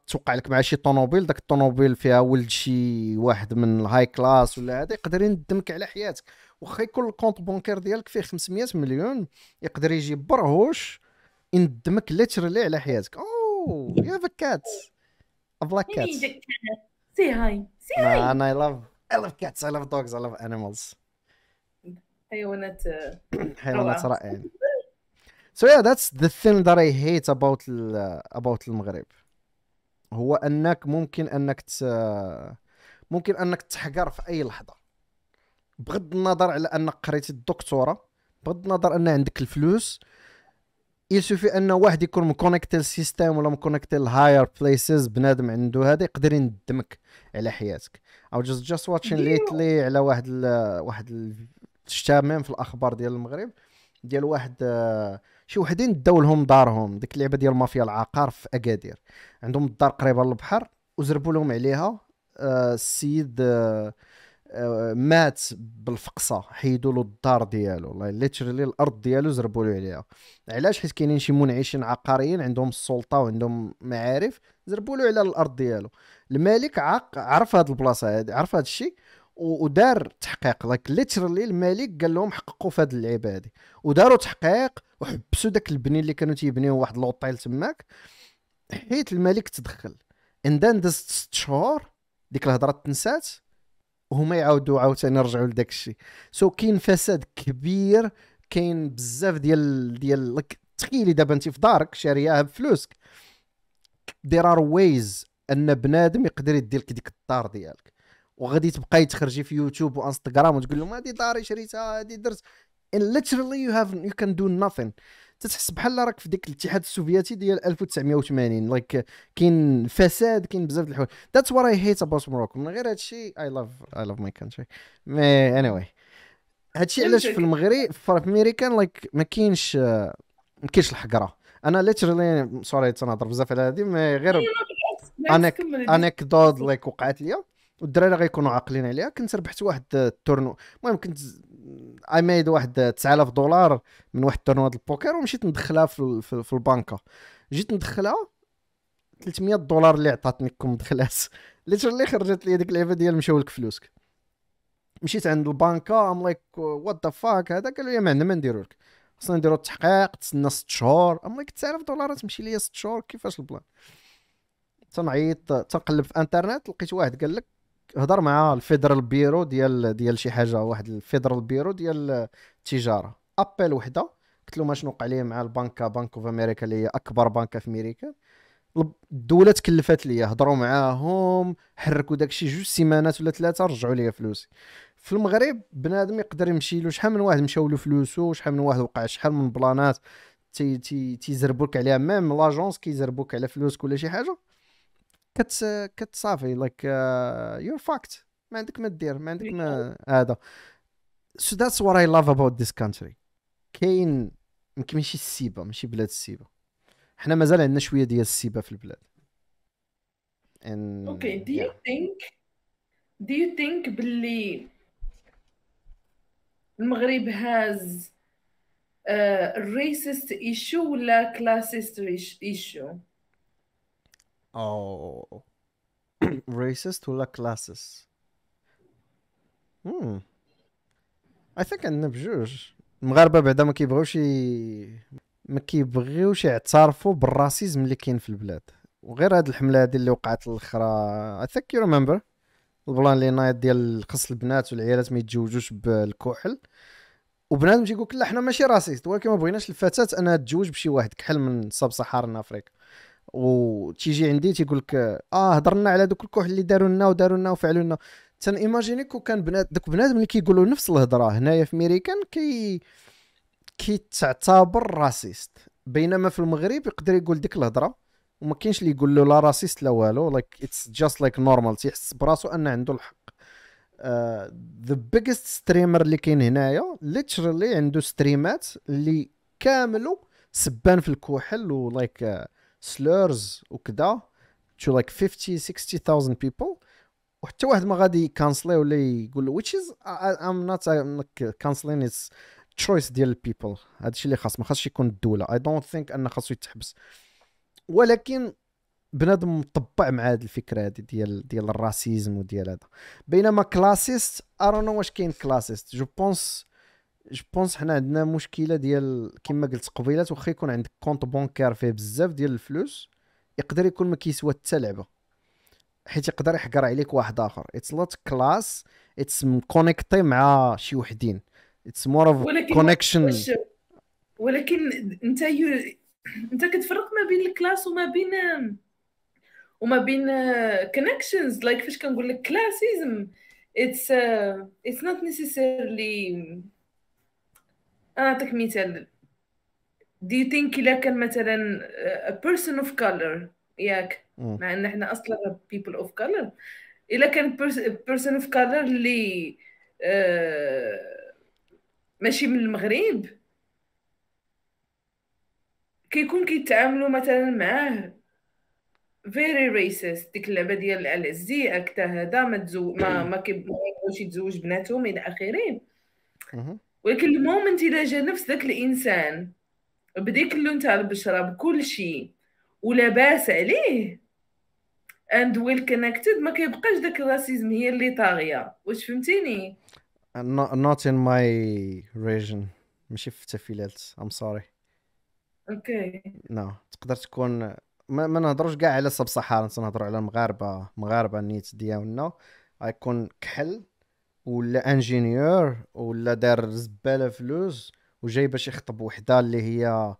توقع لك مع شي طوموبيل داك الطوموبيل فيها ولد شي واحد من الهاي كلاس ولا هذا يقدر يندمك على حياتك واخا يكون الكونت بونكير ديالك فيه 500 مليون يقدر يجي برهوش يندمك ليترلي على حياتك اوه يا فكات ابلاك كات سي هاي سي هاي انا اي لاف I love cats I love dogs I love animals حيوانات حيوانات رائعة So yeah that's the thing that I hate about uh, about المغرب هو انك ممكن انك ت... Uh, ممكن انك تحقر في اي لحظه بغض النظر على انك قريتي الدكتوراه بغض النظر ان عندك الفلوس يسوفي ان واحد يكون مكونكتي للسيستم ولا مكونكتي للهاير بليسز بنادم عنده هذا يقدر يندمك على حياتك او جست جاست واتشين ليتلي على واحد ال واحد ال الشامم في الاخبار ديال المغرب ديال واحد آه، شي وحدين داو لهم دارهم ديك اللعبه ديال مافيا العقار في اكادير عندهم الدار قريبه للبحر وزربوا لهم عليها آه، السيد آه، مات بالفقصه حيدوا له الدار ديالو والله ليترلي الارض ديالو زربوا له عليها علاش حيت كاينين شي منعشين عقاريين عندهم السلطه وعندهم معارف زربوا له على الارض ديالو الملك عق عرف هذه البلاصه هذه عرف هذا الشيء ودار تحقيق لاك ليترلي الملك قال لهم حققوا في هذه اللعبه هذه وداروا تحقيق وحبسوا داك البني اللي كانوا تيبنيو واحد لوطيل تماك حيت الملك تدخل اندان دازت ست شهور ديك الهضره تنسات وهما يعاودوا عاوتاني يرجعوا لداك الشيء سو so, كاين فساد كبير كاين بزاف ديال ديال تخيلي دابا انت في دارك شاريها بفلوسك دير ار ويز ان بنادم يقدر يدير لك ديك الدار ديالك وغادي تبقاي تخرجي في يوتيوب وانستغرام وتقول لهم هذه داري شريتها هذه درت ان ليترلي يو هاف يو كان دو nothing تتحس بحال راك في ديك الاتحاد السوفيتي ديال 1980 لايك like, كاين فساد كاين بزاف د الحوايج ذاتس وات اي هيت اباوت موروكو من غير هادشي اي لاف اي لاف ماي كانتري مي اني واي هادشي علاش في المغرب في امريكان لايك like, ما كاينش ما كاينش الحقره انا ليترلي سوري تنهضر بزاف على هذه مي غير انك انكدود لايك وقعت ليا والدراري غيكونوا عاقلين عليها كنت ربحت واحد التورنو المهم كنت اي ميد واحد 9000 دولار من واحد التورنو البوكر ومشيت ندخلها في, في, في البنكه جيت ندخلها 300 دولار اللي عطاتني عطاتنيكم دخلات ليترلي *laughs* خرجت لي ديك اللعبه ديال مشاو لك فلوسك مشيت عند البنكه ام لايك وات ذا فاك هذا قالوا لي ما عندنا ما نديرو لك خصنا نديرو التحقيق تسنى ست شهور اما 6000 دولار تمشي ليا ست شهور كيفاش البلان تنعيط تنقلب في انترنت لقيت واحد قال لك هضر مع الفيدرال بيرو ديال ديال شي حاجه واحد الفيدرال بيرو ديال التجاره ابل وحده قلت له ما شنو وقع لي مع البنكه بانك اوف امريكا اللي هي اكبر بنكه في امريكا الدوله تكلفات ليا هضروا معاهم حركوا داكشي جوج سيمانات ولا ثلاثه رجعوا ليا فلوسي في المغرب بنادم يقدر يمشي له شحال من واحد مشاو له فلوسو شحال من واحد وقع شحال من بلانات تي تي تيزربوك عليها ميم لاجونس كيزربوك على فلوسك ولا شي حاجه كت كتصافي لايك يور فاكت ما عندك ما دير ما عندك ما هذا سو ذاتس وات اي لاف اباوت ذيس كونتري كاين ماشي السيبه ماشي بلاد السيبه احنا مازال عندنا شويه ديال السيبه في البلاد اوكي دو يو ثينك دو يو ثينك باللي المغرب هاز ريسست ايشو ولا كلاسيست ايشو او ريسست ولا كلاسيست اي ثينك عندنا بجوج المغاربه بعدا ما كيبغيوش ما كيبغيوش يعترفوا بالراسيزم اللي كاين في البلاد وغير هاد الحمله هادي اللي وقعت الاخرى اي ثينك يو ريمبر البلان اللي نايض ديال قص البنات والعيالات ما يتزوجوش بالكحل وبنادم تيقول لك لا حنا ماشي راسيست ولكن ما بغيناش الفتاه انها تتزوج بشي واحد كحل من صب صحارنا افريقيا وتيجي عندي تيقول لك اه هضرنا على دوك الكحل اللي داروا لنا وداروا لنا وفعلوا لنا تن ايماجيني كون كان بنات دوك بنادم اللي كيقولوا نفس الهضره هنايا في ميريكان كي كي تعتبر راسيست بينما في المغرب يقدر يقول ديك الهضره وما كاينش اللي يقول له لا راسيست لا والو لايك اتس جاست لايك نورمال تيحس براسو ان عنده الحق ذا بيجست ستريمر اللي كاين هنايا ليترالي عنده ستريمات اللي كاملو سبان في الكحل ولايك سلورز وكذا تو لايك 50 60000 بيبل وحتى واحد ما غادي يكانسلي ولا يقول له ويتش از ام نوت كانسلين اتس تشويس ديال البيبل هذا الشيء اللي خاص ما خاصش يكون الدوله اي دونت ثينك ان خاصو يتحبس ولكن بنادم مطبع مع هذه الفكره هذه ديال ديال الراسيزم وديال هذا بينما كلاسيست ارونو واش كاين كلاسيست جو بونس جو بونس حنا عندنا مشكله ديال كما قلت قبيلات واخا يكون عندك كونت بونكار فيه بزاف ديال الفلوس يقدر يكون ما كيسوى حتى لعبه حيت يقدر يحقر عليك واحد اخر اتس لوت كلاس اتس كونيكتي مع شي وحدين اتس مور اوف كونكشن ولكن انت يو... انت كتفرق ما بين الكلاس وما بين وما بين كونكشنز لايك فاش كنقول لك كلاسيزم اتس اتس نوت نيسيسيرلي انا نعطيك مثال do you think الا كان مثلا a person of color ياك مع ان احنا اصلا people of color الا كان person of color اللي uh, ماشي من المغرب كيكون كيتعاملوا مثلا معاه فيري ريسيس ديك اللعبه ديال العزي اكتا هذا ما تزو ما ما كيبغيش يتزوج بناتهم الى اخره ولكن المومنت الا جا نفس ذاك الانسان بديك اللون تاع البشره بكل شيء ولاباس عليه اند ويل كونكتد ما كيبقاش داك الراسيزم هي اللي طاغيه واش فهمتيني not, not in my region ماشي في التفيلات ام سوري اوكي نو تقدر تكون ما, ما نهضروش كاع على سب صحارى نهضروا على المغاربه مغاربه نيت ديالنا غيكون كحل ولا انجينيور ولا دار زباله فلوس وجاي باش يخطب وحده اللي هي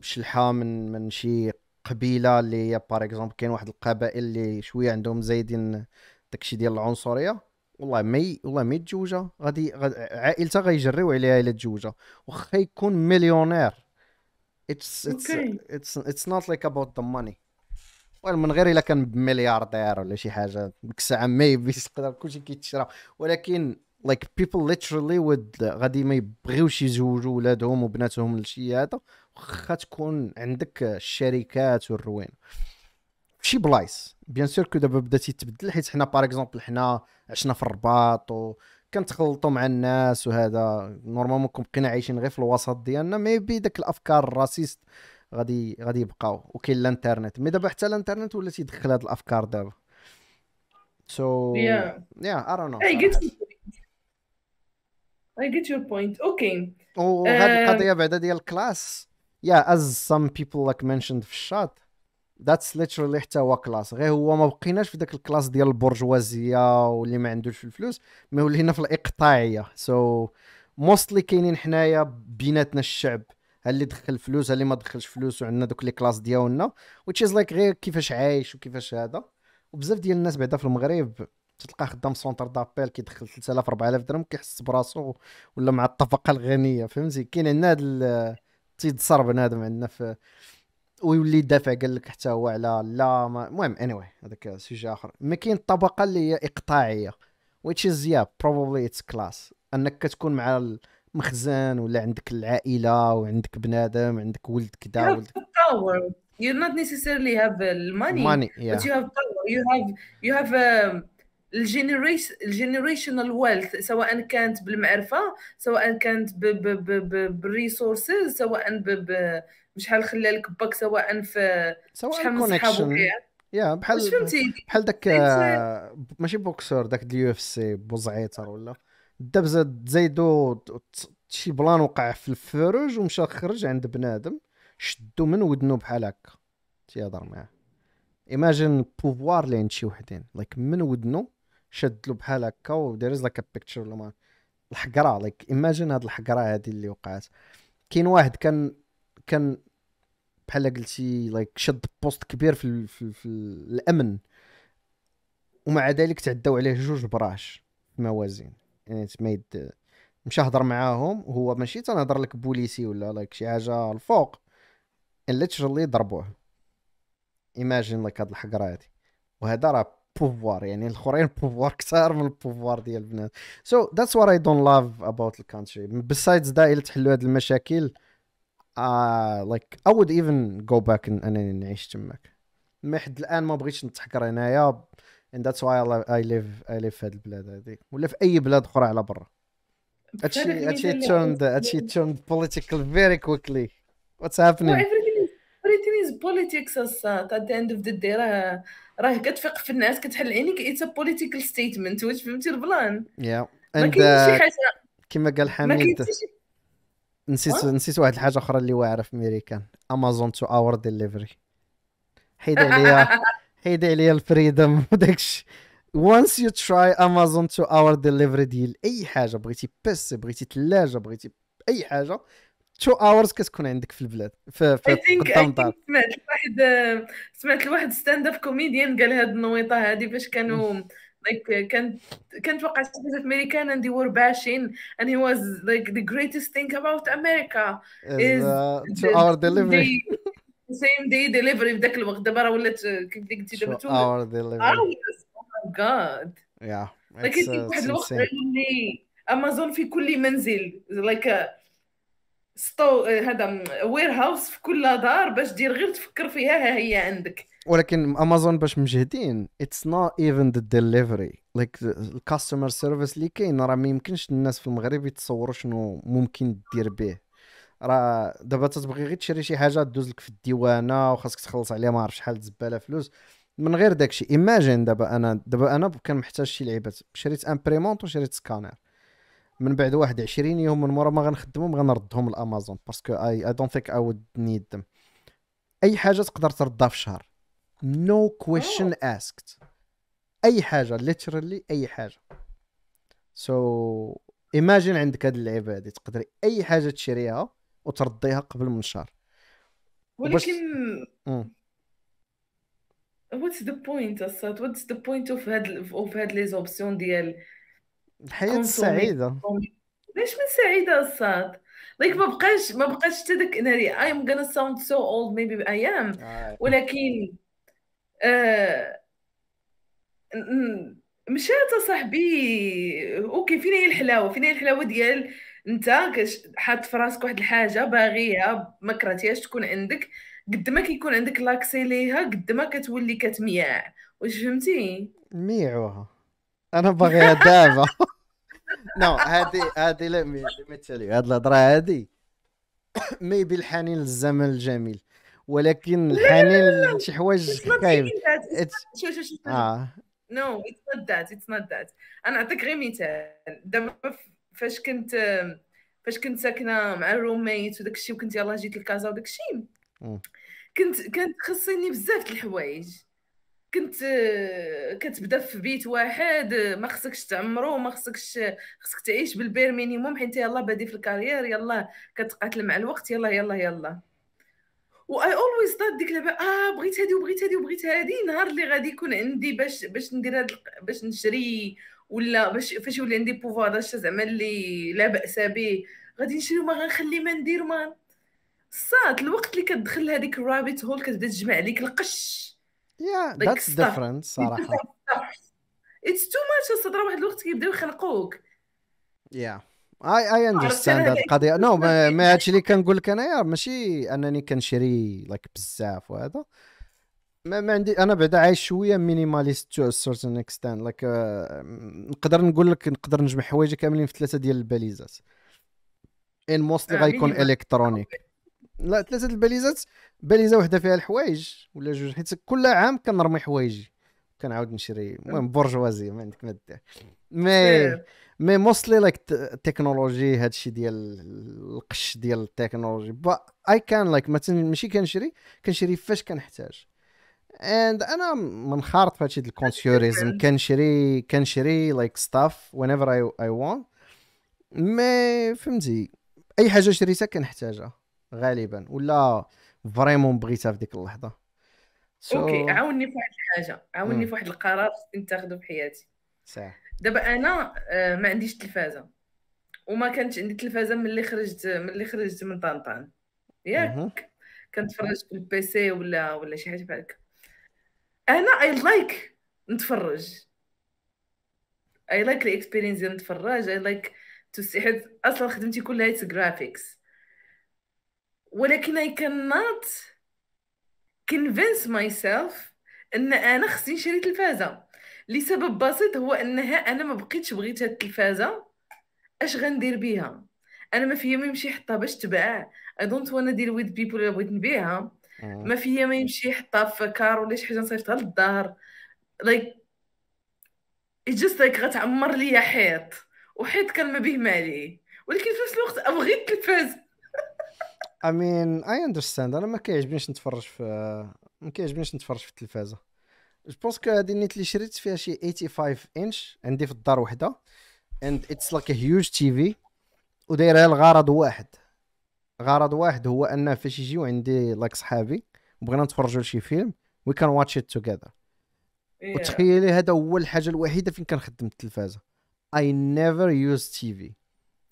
شلحه من من شي قبيله اللي هي باغ اكزومبل كاين واحد القبائل اللي شويه عندهم زايدين داكشي ديال العنصريه والله ما والله ما يتزوجها غادي عائلته عائلتها غيجريو عليها الا تزوجها واخا يكون مليونير اتس اتس اتس نوت لايك اباوت ذا ماني من غير الا كان بملياردير ولا شي حاجه ديك الساعه ما يبيش تقدر كلشي كيتشرى ولكن لايك بيبل ليترالي ود غادي ما يبغيوش يزوجوا ولادهم وبناتهم لشي هذا واخا تكون عندك الشركات والروين في شي بلايص بيان سور كو دابا بدا تيتبدل حيت حنا باغ اكزومبل حنا عشنا في الرباط وكنتخلطوا مع الناس وهذا نورمالمون كون بقينا عايشين غير في الوسط ديالنا ميبي داك الافكار الراسيست غادي غادي يبقاو وكاين الانترنت مي دابا حتى الانترنت ولا تيدخل هاد الافكار دابا سو يا ار نو اي جيت يور بوينت اوكي وهذه القضيه بعدا ديال الكلاس يا از سام بيبل لاك منشند في الشات ذاتس ليترالي حتى هو كلاس غير هو ما بقيناش في ذاك الكلاس ديال البرجوازيه واللي ما عندوش الفلوس مي ولينا في الاقطاعيه سو موستلي كاينين حنايا بيناتنا الشعب هل اللي دخل فلوس هل اللي ما دخلش فلوس وعندنا دوك لي كلاس ديالنا ويتش از لايك غير كيفاش عايش وكيفاش هذا وبزاف ديال الناس بعدا في المغرب تلقى خدام سونتر دابيل كيدخل 3000 4000 درهم كيحس براسو ولا مع الطبقه الغنيه فهمتي كاين عندنا هذا التيد صرب بنادم عندنا في ويولي يدافع قال لك حتى هو على لا المهم اني anyway, هذاك سوجي اخر ما كاين الطبقه اللي هي اقطاعيه which is yeah probably it's class انك كتكون مع المخزن ولا عندك العائله وعندك بنادم عندك ولد كذا ولد power you not necessarily have uh, money money yeah. but you have power you have you have um, الجينيريشنال ويلث سواء كانت بالمعرفه سواء كانت بالريسورسز سواء بشحال خلالك باك سواء في سواء كونيكشن يا بحال بحال داك آه، ماشي بوكسور داك اليو اف سي بوزعيتر ولا دابزه زايدو شي بلان وقع في الفروج ومشى خرج عند بنادم شدو من ودنو بحال هكا تيهضر معاه ايماجين بوفوار اللي عند شي وحدين لايك like من ودنو شد له بحال هكا ودير لك بيكتشر ولا الحقره لايك ايماجين هاد الحقره هادي اللي وقعت كاين واحد كان كان بحال قلتي لايك شد بوست كبير في, ال في, ال في الامن ومع ذلك تعداو عليه جوج براش موازين يعني تميد مشى هضر معاهم وهو ماشي تنهضر لك بوليسي ولا لايك شي حاجه الفوق اللي ضربوه ايماجين لك هاد الحقره هادي وهذا راه بوفوار يعني الاخرين بوفوار *laughs* كثار من البوفوار ديال البنات سو ذاتس وات اي دونت لاف اباوت الكونتري بسايدز دا الى تحلوا هاد المشاكل لايك اي وود ايفن جو باك انني نعيش تماك ما حد الان ما بغيتش نتحكر هنايا اند ذاتس واي اي ليف اي ليف في هاد البلاد هادي ولا في اي بلاد اخرى على برا هادشي هادشي turned هادشي turned بوليتيكال فيري كويكلي واتس happening از بوليتيكس الصات ات اند اوف ذا دي راه راه كتفيق في الناس كتحل عينيك اتس بوليتيكال ستيتمنت واش فهمتي البلان يا ما كيما قال حميد نسيت نسيت واحد الحاجه اخرى اللي واعره في ميريكان امازون تو اور ديليفري حيد عليا حيد عليا الفريدم وداكشي وانس يو تراي امازون تو اور ديليفري ديال اي حاجه بغيتي بس بغيتي ثلاجه بغيتي اي حاجه 2 اورز كتكون عندك في البلاد في في قدام الدار سمعت واحد سمعت لواحد ستاند اب كوميديان قال هاد النويطه هادي فاش كانوا لايك كانت كانت وقعت في امريكان اند they were bashing and he was like the greatest thing about America is uh, two ديليفري delivery same day في ذاك الوقت دابا راه ولات كيف ديك انت دابا تو اور ديليفري oh my god yeah لكن واحد الوقت اللي امازون في كل منزل like uh, ستو هذا وير هاوس في كل دار باش دير غير تفكر فيها ها هي عندك ولكن امازون باش مجهدين اتس نوت ايفن ذا ديليفري لايك الكاستمر سيرفيس اللي كاين راه ما يمكنش الناس في المغرب يتصوروا شنو ممكن دير به راه دابا تتبغي غير تشري شي حاجه دوز لك في الديوانه وخاصك تخلص عليها ما عرف شحال زباله فلوس من غير داكشي ايماجين دابا انا دابا انا كان محتاج شي لعيبات شريت امبريمونت وشريت سكانر من بعد واحد 20 يوم من مورا ما غنخدمهم غنردهم لامازون باسكو اي اي دونت ثينك اي وود نيد ذم اي حاجه تقدر تردها في شهر نو كويشن اسكت اي حاجه ليترالي اي حاجه سو so, ايماجين عندك هاد اللعيبه هادي تقدري اي حاجه تشريها وترضيها قبل من شهر ولكن واتس ذا بوينت اصاط واتس ذا بوينت اوف هاد اوف هاد لي زوبسيون ديال الحياه السعيده ليش من سعيده أصاد؟ ليك ما بقاش ما بقاش حتى داك ناري اي ام غانا ساوند سو اولد ميبي اي ام ولكن آه مشات صاحبي اوكي فين هي الحلاوه فين هي الحلاوه ديال انت حاط في راسك واحد الحاجه باغيها ما كرهتيهاش تكون عندك قد ما كيكون عندك لاكسي ليها قد ما كتولي كتمياع واش فهمتي ميعوها انا باغيها دابا نو هادي هادي لا مثالي هاد الهضره هادي ما بالحنين للزمن الجميل ولكن الحنين لشي حوايج خايب نو اتس نوت ذات اتس نوت ذات انا نعطيك غير مثال دابا فاش كنت فاش كنت ساكنه مع الروميت وداك الشيء وكنت يلاه جيت لكازا وداك الشيء كنت كانت خصني بزاف د الحوايج كنت كتبدا في بيت واحد ما خصكش تعمرو ما خصكش خصك تعيش بالبير مينيموم حيت يلا بادي في الكارير يلا كتقاتل مع الوقت يلا يلا يلا و اي اولويز دات ديك لعبه اه بغيت هادي وبغيت هادي وبغيت هادي نهار اللي غادي يكون عندي باش باش ندير هاد باش نشري ولا باش فاش يولي عندي بوفوار داك زعما اللي لا باس به غادي نشري وما غنخلي ما ندير ما صات الوقت اللي كتدخل لهاديك الرابيت هول كتبدا تجمع عليك القش يا ذاتس ديفرنت صراحه اتس تو ماتش الصدر واحد الوقت كيبداو يخلقوك يا اي اي اندرستاند هاد القضيه نو ما هادشي اللي كنقول لك انايا ماشي انني كنشري لايك بزاف وهذا ما, ما عندي انا بعدا عايش شويه مينيماليست تو سيرتن اكستان لايك نقدر نقول لك نقدر نجمع حوايجي كاملين في ثلاثه ديال الباليزات ان موستلي غيكون الكترونيك لا ثلاثه الباليزات باليزه وحده فيها الحوايج ولا جوج حيت كل عام كنرمي حوايجي كنعاود نشري المهم برجوازيه ما عندك ما دير مي مي موستلي لايك التكنولوجي هادشي ديال القش ديال التكنولوجي با اي كان لايك مثلا ماشي كنشري كنشري فاش كنحتاج اند انا منخرط في هادشي ديال الكونسيوريزم كنشري كنشري لايك ستاف وين ايفر اي وان مي فهمتي اي حاجه شريتها كنحتاجها غالبا ولا فريمون بغيتها في ديك اللحظه so... اوكي عاوني في واحد الحاجه عاوني في واحد القرار نتاخذه في حياتي صح دابا انا آه، ما عنديش تلفازه وما كانت عندي تلفازه من اللي خرجت من اللي خرجت من طنطان ياك كنتفرج في البيسي ولا ولا شي حاجه بحال انا اي لايك نتفرج اي لايك الاكسبيرينس ديال نتفرج اي لايك تو سي حيت اصلا خدمتي كلها جرافيكس ولكن اي كانت كونفينس ماي سيلف ان انا خصني نشري تلفازه لسبب بسيط هو انها انا ما بقيتش بغيت هاد التلفازه اش غندير بيها انا ما فيا ما يمشي يحطها باش تباع اي دونت وانا ديل ويز بيبل اللي بغيت نبيعها ما فيا ما يمشي يحطها في كار ولا شي حاجه نصيفطها للدار لايك جست لايك غتعمر ليا حيط وحيط كان ما به مالي ولكن في نفس الوقت ابغي التلفازه امين اي اندرستاند انا ما كيعجبنيش نتفرج في ما كيعجبنيش نتفرج في التلفازه كو هادي النيت اللي شريت فيها شي 85 انش عندي في الدار وحده اند اتس لايك هيوج تي في ودايرها لغرض واحد غرض واحد هو انه فاش يجيو عندي لاك صحابي بغينا نتفرجوا لشي فيلم وي كان واتش ات توغيدر وتخيلي هذا هو الحاجه الوحيده فين كنخدم التلفازه اي نيفر يوز تي في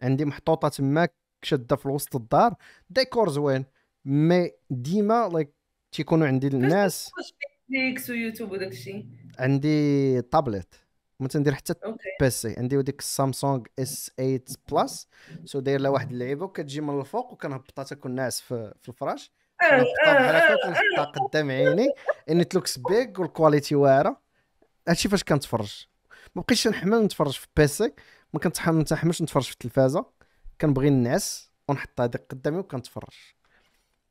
عندي محطوطه تماك شاده في وسط الدار ديكور زوين مي ديما لايك تيكونوا عندي الناس ويوتيوب وداك عندي تابلت ما تندير حتى سي عندي وديك السامسونج اس 8 بلس سو داير لها واحد اللعيبه وكتجي من الفوق وكنهبطها تكون ناعس في, الفراش كنهبطها قدام عيني ان لوكس بيج والكواليتي واعره هادشي فاش كنتفرج ما بقيتش نحمل نتفرج في بي سي ما كنتحملش نتفرج في التلفازه كنبغي نعس ونحط هذيك قدامي وكنتفرج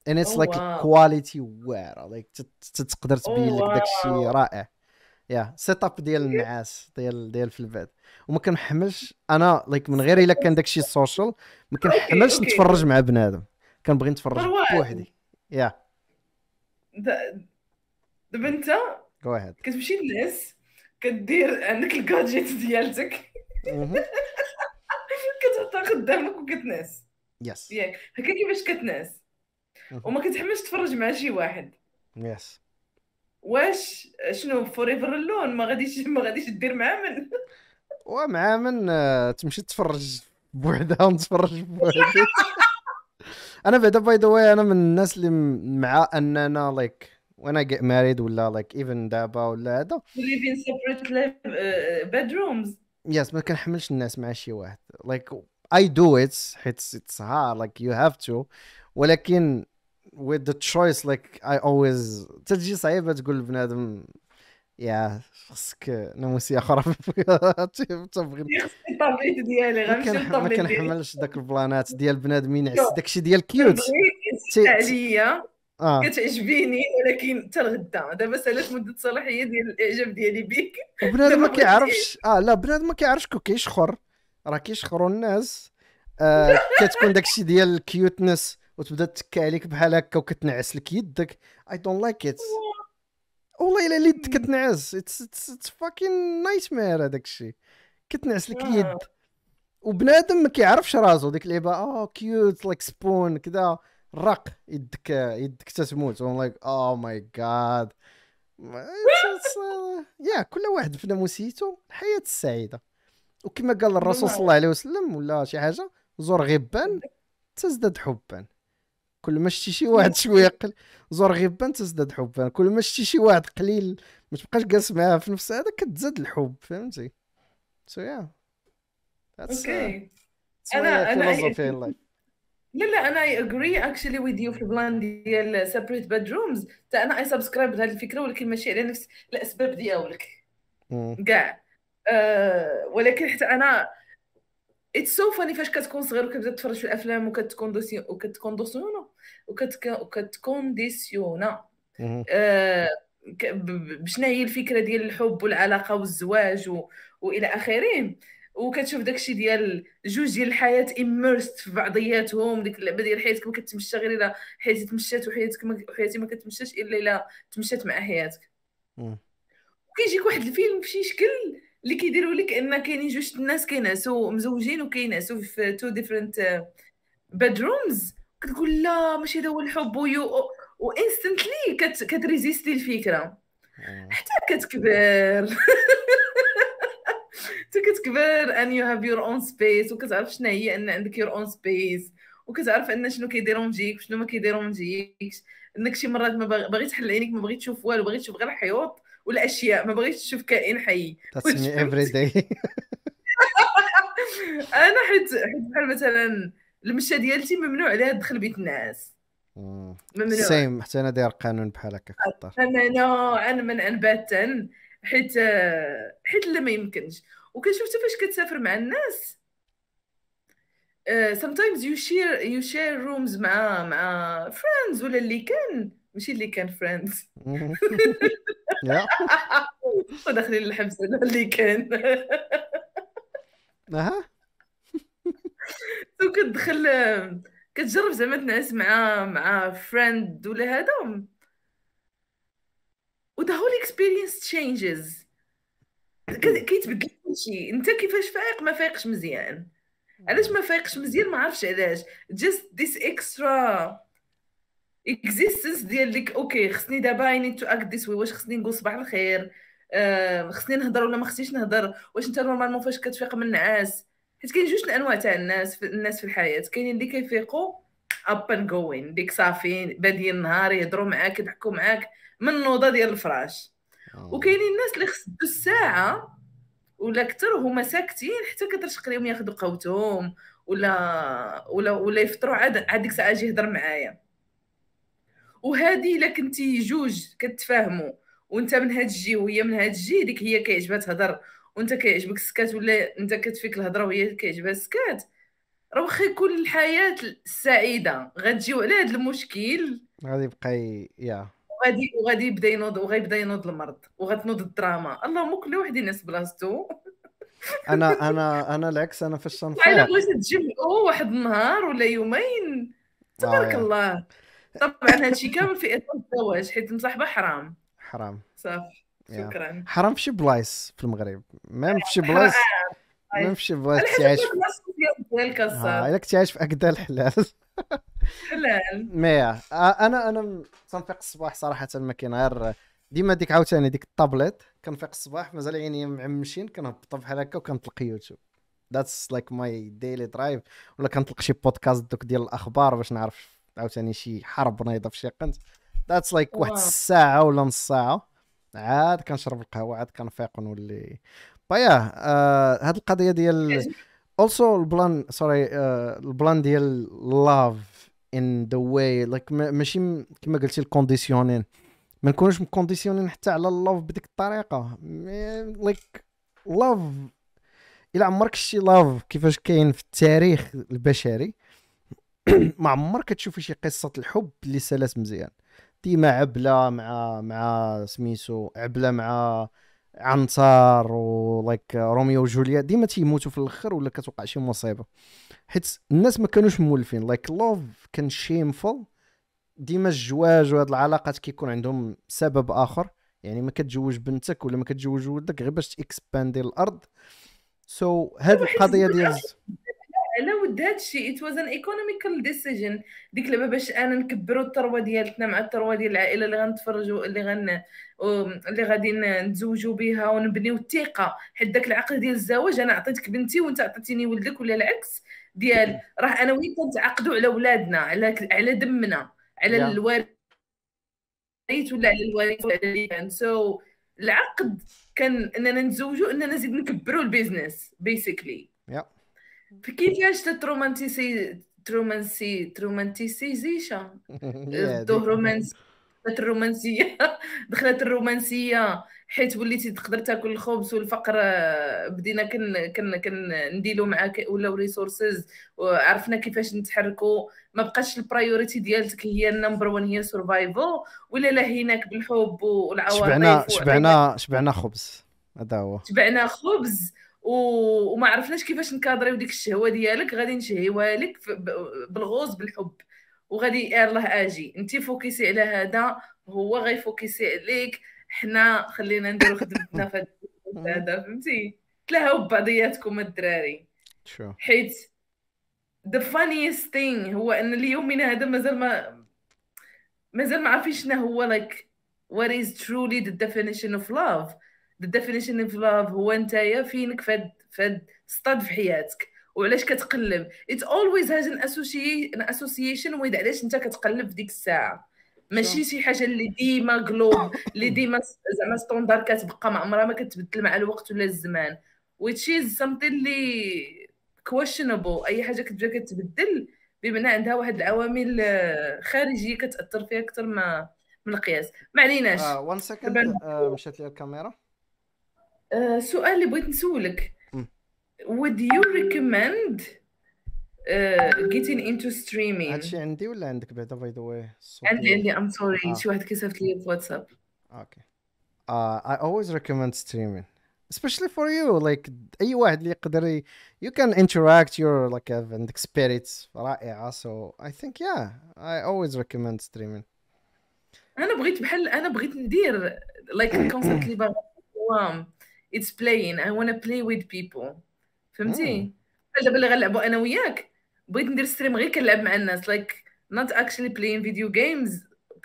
ان اتس لايك كواليتي واعره تقدر oh, تبين لك داك الشيء رائع يا سيت اب ديال النعاس ديال ديال في البيت وما كنحملش انا لايك like من غير الا كان داك الشيء سوشيال ما كنحملش نتفرج مع بنادم كنبغي نتفرج بوحدي يا دابا انت كتمشي للناس كدير عندك الجادجيت ديالتك *laughs* قدامك وكتنعس يس ياك هكا كيفاش كتنعس وما كتحملش تفرج مع شي واحد يس واش شنو فور ايفر اللون ما غاديش ما غاديش دير مع من *laughs* ومع من آه، تمشي تفرج بوحدها ونتفرج بوحدي *laughs* انا بعدا باي ذا واي انا من الناس اللي مع اننا لايك وانا جيت ماريد ولا لايك ايفن دابا ولا هذا ليفين سيبريت بيدرومز يس ما كنحملش الناس مع شي واحد لايك like, اي دو ات حيت اتس هارد لايك يو هاف تو ولكن with the choice like I always تجي صعيبه تقول لبنادم يا خصك ناموسيه اخرى في تبغي الطابليت ديالي غنمشي ما كنحملش داك البلانات *laughs* ديال بنادم ينعس داكشي ديال كيوت عليا آه. كتعجبيني ولكن حتى الغدا دابا سالات مده الصلاحيه ديال الاعجاب ديالي بك وبنادم ما كيعرفش اه لا بنادم ما كيعرفش كوكيش اخر راه كيشخروا الناس آه *laughs* كتكون داكشي ديال الكيوتنس وتبدا تكا عليك بحال هكا وكتنعس لك يدك اي دونت لايك ات والله الا يدك كتنعس اتس فاكين نايتمير هذاك الشيء كتنعس لك اليد آه. وبنادم ما كيعرفش راسو ديك اللعبه او كيوت لايك سبون كذا رق يدك يدك تتموت اون لايك او ماي جاد يا كل واحد في ناموسيتو الحياه السعيده وكما قال الرسول صلى الله عليه وسلم ولا شي حاجه زور غبان تزداد حبا كل ما شتي شي واحد *laughs* شويه قل زور غبان تزداد حبا كل ما شتي شي واحد قليل ما تبقاش جالس معاه في نفس هذا كتزاد الحب فهمتي سو يا اوكي انا uh, انا *laughs* لا لا انا اي اجري اكشلي ويز يو في البلان ديال سيبريت بيدرومز حتى انا اي سبسكرايب لهذه الفكره ولكن ماشي على نفس الاسباب ديالك كاع أه ولكن حتى انا اتس سو فاني فاش كتكون صغير وكتبدا تتفرج في الافلام وكتكون دوسيونا وكتكون ديسيونا بشنا هي الفكره ديال الحب والعلاقه والزواج و... والى اخره وكتشوف داكشي ديال جوج ديال الحياه اميرست في بعضياتهم ديك اللعبه ديال حياتك ما كتمشى غير الا حياتي تمشات وحياتك ما وحياتي ما كتمشاش الا الا تمشات مع حياتك وكيجيك واحد الفيلم بشي شكل اللي كيديروا لك ان كاينين جوج الناس كينعسوا مزوجين وكينعسوا في تو ديفرنت بيدرومز كتقول لا ماشي هذا هو الحب ويو وانستنتلي كت... كتريزيستي الفكره آه. حتى كتكبر حتى *laughs* كتكبر ان يو هاف يور اون سبيس وكتعرف شنو هي ان عندك يور اون سبيس وكتعرف ان شنو كيديرونجيك وشنو ما كيديرونجيكش انك شي مرات ما باغي تحل عينيك ما باغي تشوف والو باغي تشوف غير حيوط والاشياء ما بغيتش تشوف كائن حي تسمي افري داي انا حيت حيت بحال مثلا المشى ديالتي ممنوع عليها تدخل بيت الناس ممنوع سيم حتى انا داير قانون بحال هكا في انا انا من باتا حيت حيت لا ما يمكنش وكنشوف حتى فاش كتسافر مع الناس آه، sometimes you share you share rooms مع مع friends ولا اللي كان ماشي اللي كان فريندز وداخلين الحبس على اللي كان *laughs* اها تو كتدخل كتجرب زعما تنعس مع مع فريند ولا هذا ودا the اكسبيرينس تشينجز changes كيتبدل كلشي انت كيفاش فايق ما فايقش مزيان علاش ما فايقش مزيان ما عرفش علاش جست this extra اكزيستنس ديال ليك اوكي خصني دابا اي نيد تو اكت ذيس واش خصني نقول صباح الخير آه، خصني نهضر ولا ما خصنيش نهضر واش انت نورمالمون فاش كتفيق من النعاس حيت كاين جوج الانواع تاع الناس في الناس في الحياه كاينين اللي كيفيقوا اب اند جوين ديك صافي بادي النهار يهضروا معاك يضحكوا معاك من النوضه ديال الفراش آه. وكاينين الناس اللي خصدو الساعه ولا كثر هما ساكتين حتى كترشق لهم ياخذوا قوتهم ولا ولا ولا يفطروا عاد عاد ديك الساعه اجي يهضر معايا وهذه الا كنتي جوج كتفاهموا وانت من هاد الجي وهي من هاد الجي ديك هي كيعجبها تهضر وانت كيعجبك السكات ولا انت كتفيك الهضره وهي كيعجبها السكات راه واخا يكون الحياه السعيده غتجيو على هاد المشكل غادي يبقى يا وغادي وغادي يبدا ينوض وغيبدا ينوض المرض وغتنوض الدراما اللهم كل واحد ينعس بلاصتو *laughs* انا انا انا العكس انا فاش تنفيق الا بغيتي تجمعوا واحد النهار ولا يومين آه، تبارك آه الله طبعا هادشي كامل في اطار الزواج حيت المصاحبه حرام حرام صافي شكرا حرام في شي بلايص في المغرب ميم في شي بلايص ميم آه، في شي بلايص تعيش ديالك الا كنت عايش في اكدا الحلال حلال *laughs* مي آه، انا انا تنفيق الصباح صراحه ما كاين غير ديما ديك عاوتاني ديك الطابليت كنفيق الصباح مازال عيني معمشين كنهبط بحال هكا وكنطلق يوتيوب ذاتس لايك ماي ديلي درايف ولا كنطلق شي بودكاست دوك ديال الاخبار باش نعرف عاوتاني شي حرب نايضه في شي قنت ذاتس لايك like واحد الساعه ولا نص ساعه عاد كنشرب القهوه عاد كنفيق ونولي بايا آه هاد القضيه ديال اولسو البلان سوري آه، البلان ديال لاف ان ذا واي لايك ماشي كما قلتي الكونديسيونين ما نكونوش مكونديسيونين حتى على اللوف بديك الطريقه لايك لاف الى عمرك شتي لاف كيفاش كاين في التاريخ البشري *coughs* ما عمرك تشوفي شي قصه الحب اللي سالات مزيان ديما عبله مع مع سميتو عبله مع عنتر ولايك روميو وجوليا ديما تيموتوا في الاخر ولا كتوقع شي مصيبه حيت الناس ما كانوش مولفين لايك لوف كان شيمفول ديما الزواج وهاد العلاقات كيكون عندهم سبب اخر يعني ما كتجوج بنتك ولا ما كتجوج ولدك غير باش تاكسباندي الارض سو so, هاد القضيه ديال لا ودات الشيء ات واز ان ايكونوميكال ديسيجن ديك لعبه باش انا نكبروا الثروه ديالتنا مع الثروه ديال العائله اللي غنتفرجوا اللي غن اللي غادي نتزوجوا بها ونبنيو الثقه حيت داك العقد ديال الزواج انا عطيتك بنتي وانت عطيتيني ولدك ولا العكس ديال راه انا وين كنتعاقدوا على ولادنا على على دمنا على الوالد الوارث ولا على الوارث ولا على سو so, العقد كان اننا نتزوجوا اننا نزيد نكبروا البيزنس بيسيكلي yeah. كيفاش تترومانتيسي ترومانسي ترومانتيسيزيشا الرومانسي دخلت الرومانسيه دخلت الرومانسيه حيت وليتي تقدر تاكل الخبز والفقر بدينا كن كن نديلو معاك ولاو ريسورسز وعرفنا كيفاش نتحركوا ما بقاش البرايوريتي ديالتك هي النمبر 1 هي سرفايفل ولا لهيناك بالحب والعواطف شبعنا شبعنا شبعنا خبز هذا هو شبعنا خبز وما عرفناش كيفاش نكادريو ديك الشهوه ديالك غادي نشهيوها لك بالغوز بالحب وغادي الله اجي انت فوكسي على هذا هو غيفوكسي عليك حنا خلينا نديرو خدمتنا *laughs* في هذا فهمتي تلاهاو ببعضياتكم الدراري حيت the funniest thing هو ان ليومنا هذا مازال ما مازال ما عارفين شنو هو like what is truly the definition of love الديفينيشن اوف لاف هو نتايا فينك فهاد فهاد ستاد في حياتك وعلاش كتقلب ات اولويز هاز ان اسوسيشن ويد علاش انت كتقلب في ديك الساعه ماشي شي حاجه اللي ديما جلوب اللي ديما زعما ستوندار كتبقى مع عمرها ما كتبدل مع الوقت ولا الزمان which is something اللي questionable اي حاجه كتبدا كتبدل بمعنى عندها واحد العوامل آه، خارجيه كتاثر فيها اكثر ما من القياس ما عليناش وان آه، سكند آه، مشات لي الكاميرا آه سؤال بغيت نسولك would you recommend uh, getting into streaming هادشي عندي ولا عندك بعدا باي ذا واي عندي عندي ام سوري شي واحد كيصيفط لي في واتساب اوكي uh, I always recommend streaming especially for you like اي واحد اللي يقدر you can interact your like عندك experience. so I think yeah I always recommend streaming انا بغيت بحال انا بغيت ندير like الكونسيبت *coughs* اللي باغي it's playing i want to play with people فهمتي mm. هذا بلي غنلعبوا انا وياك بغيت ندير ستريم غير كنلعب مع الناس لايك not actually playing video games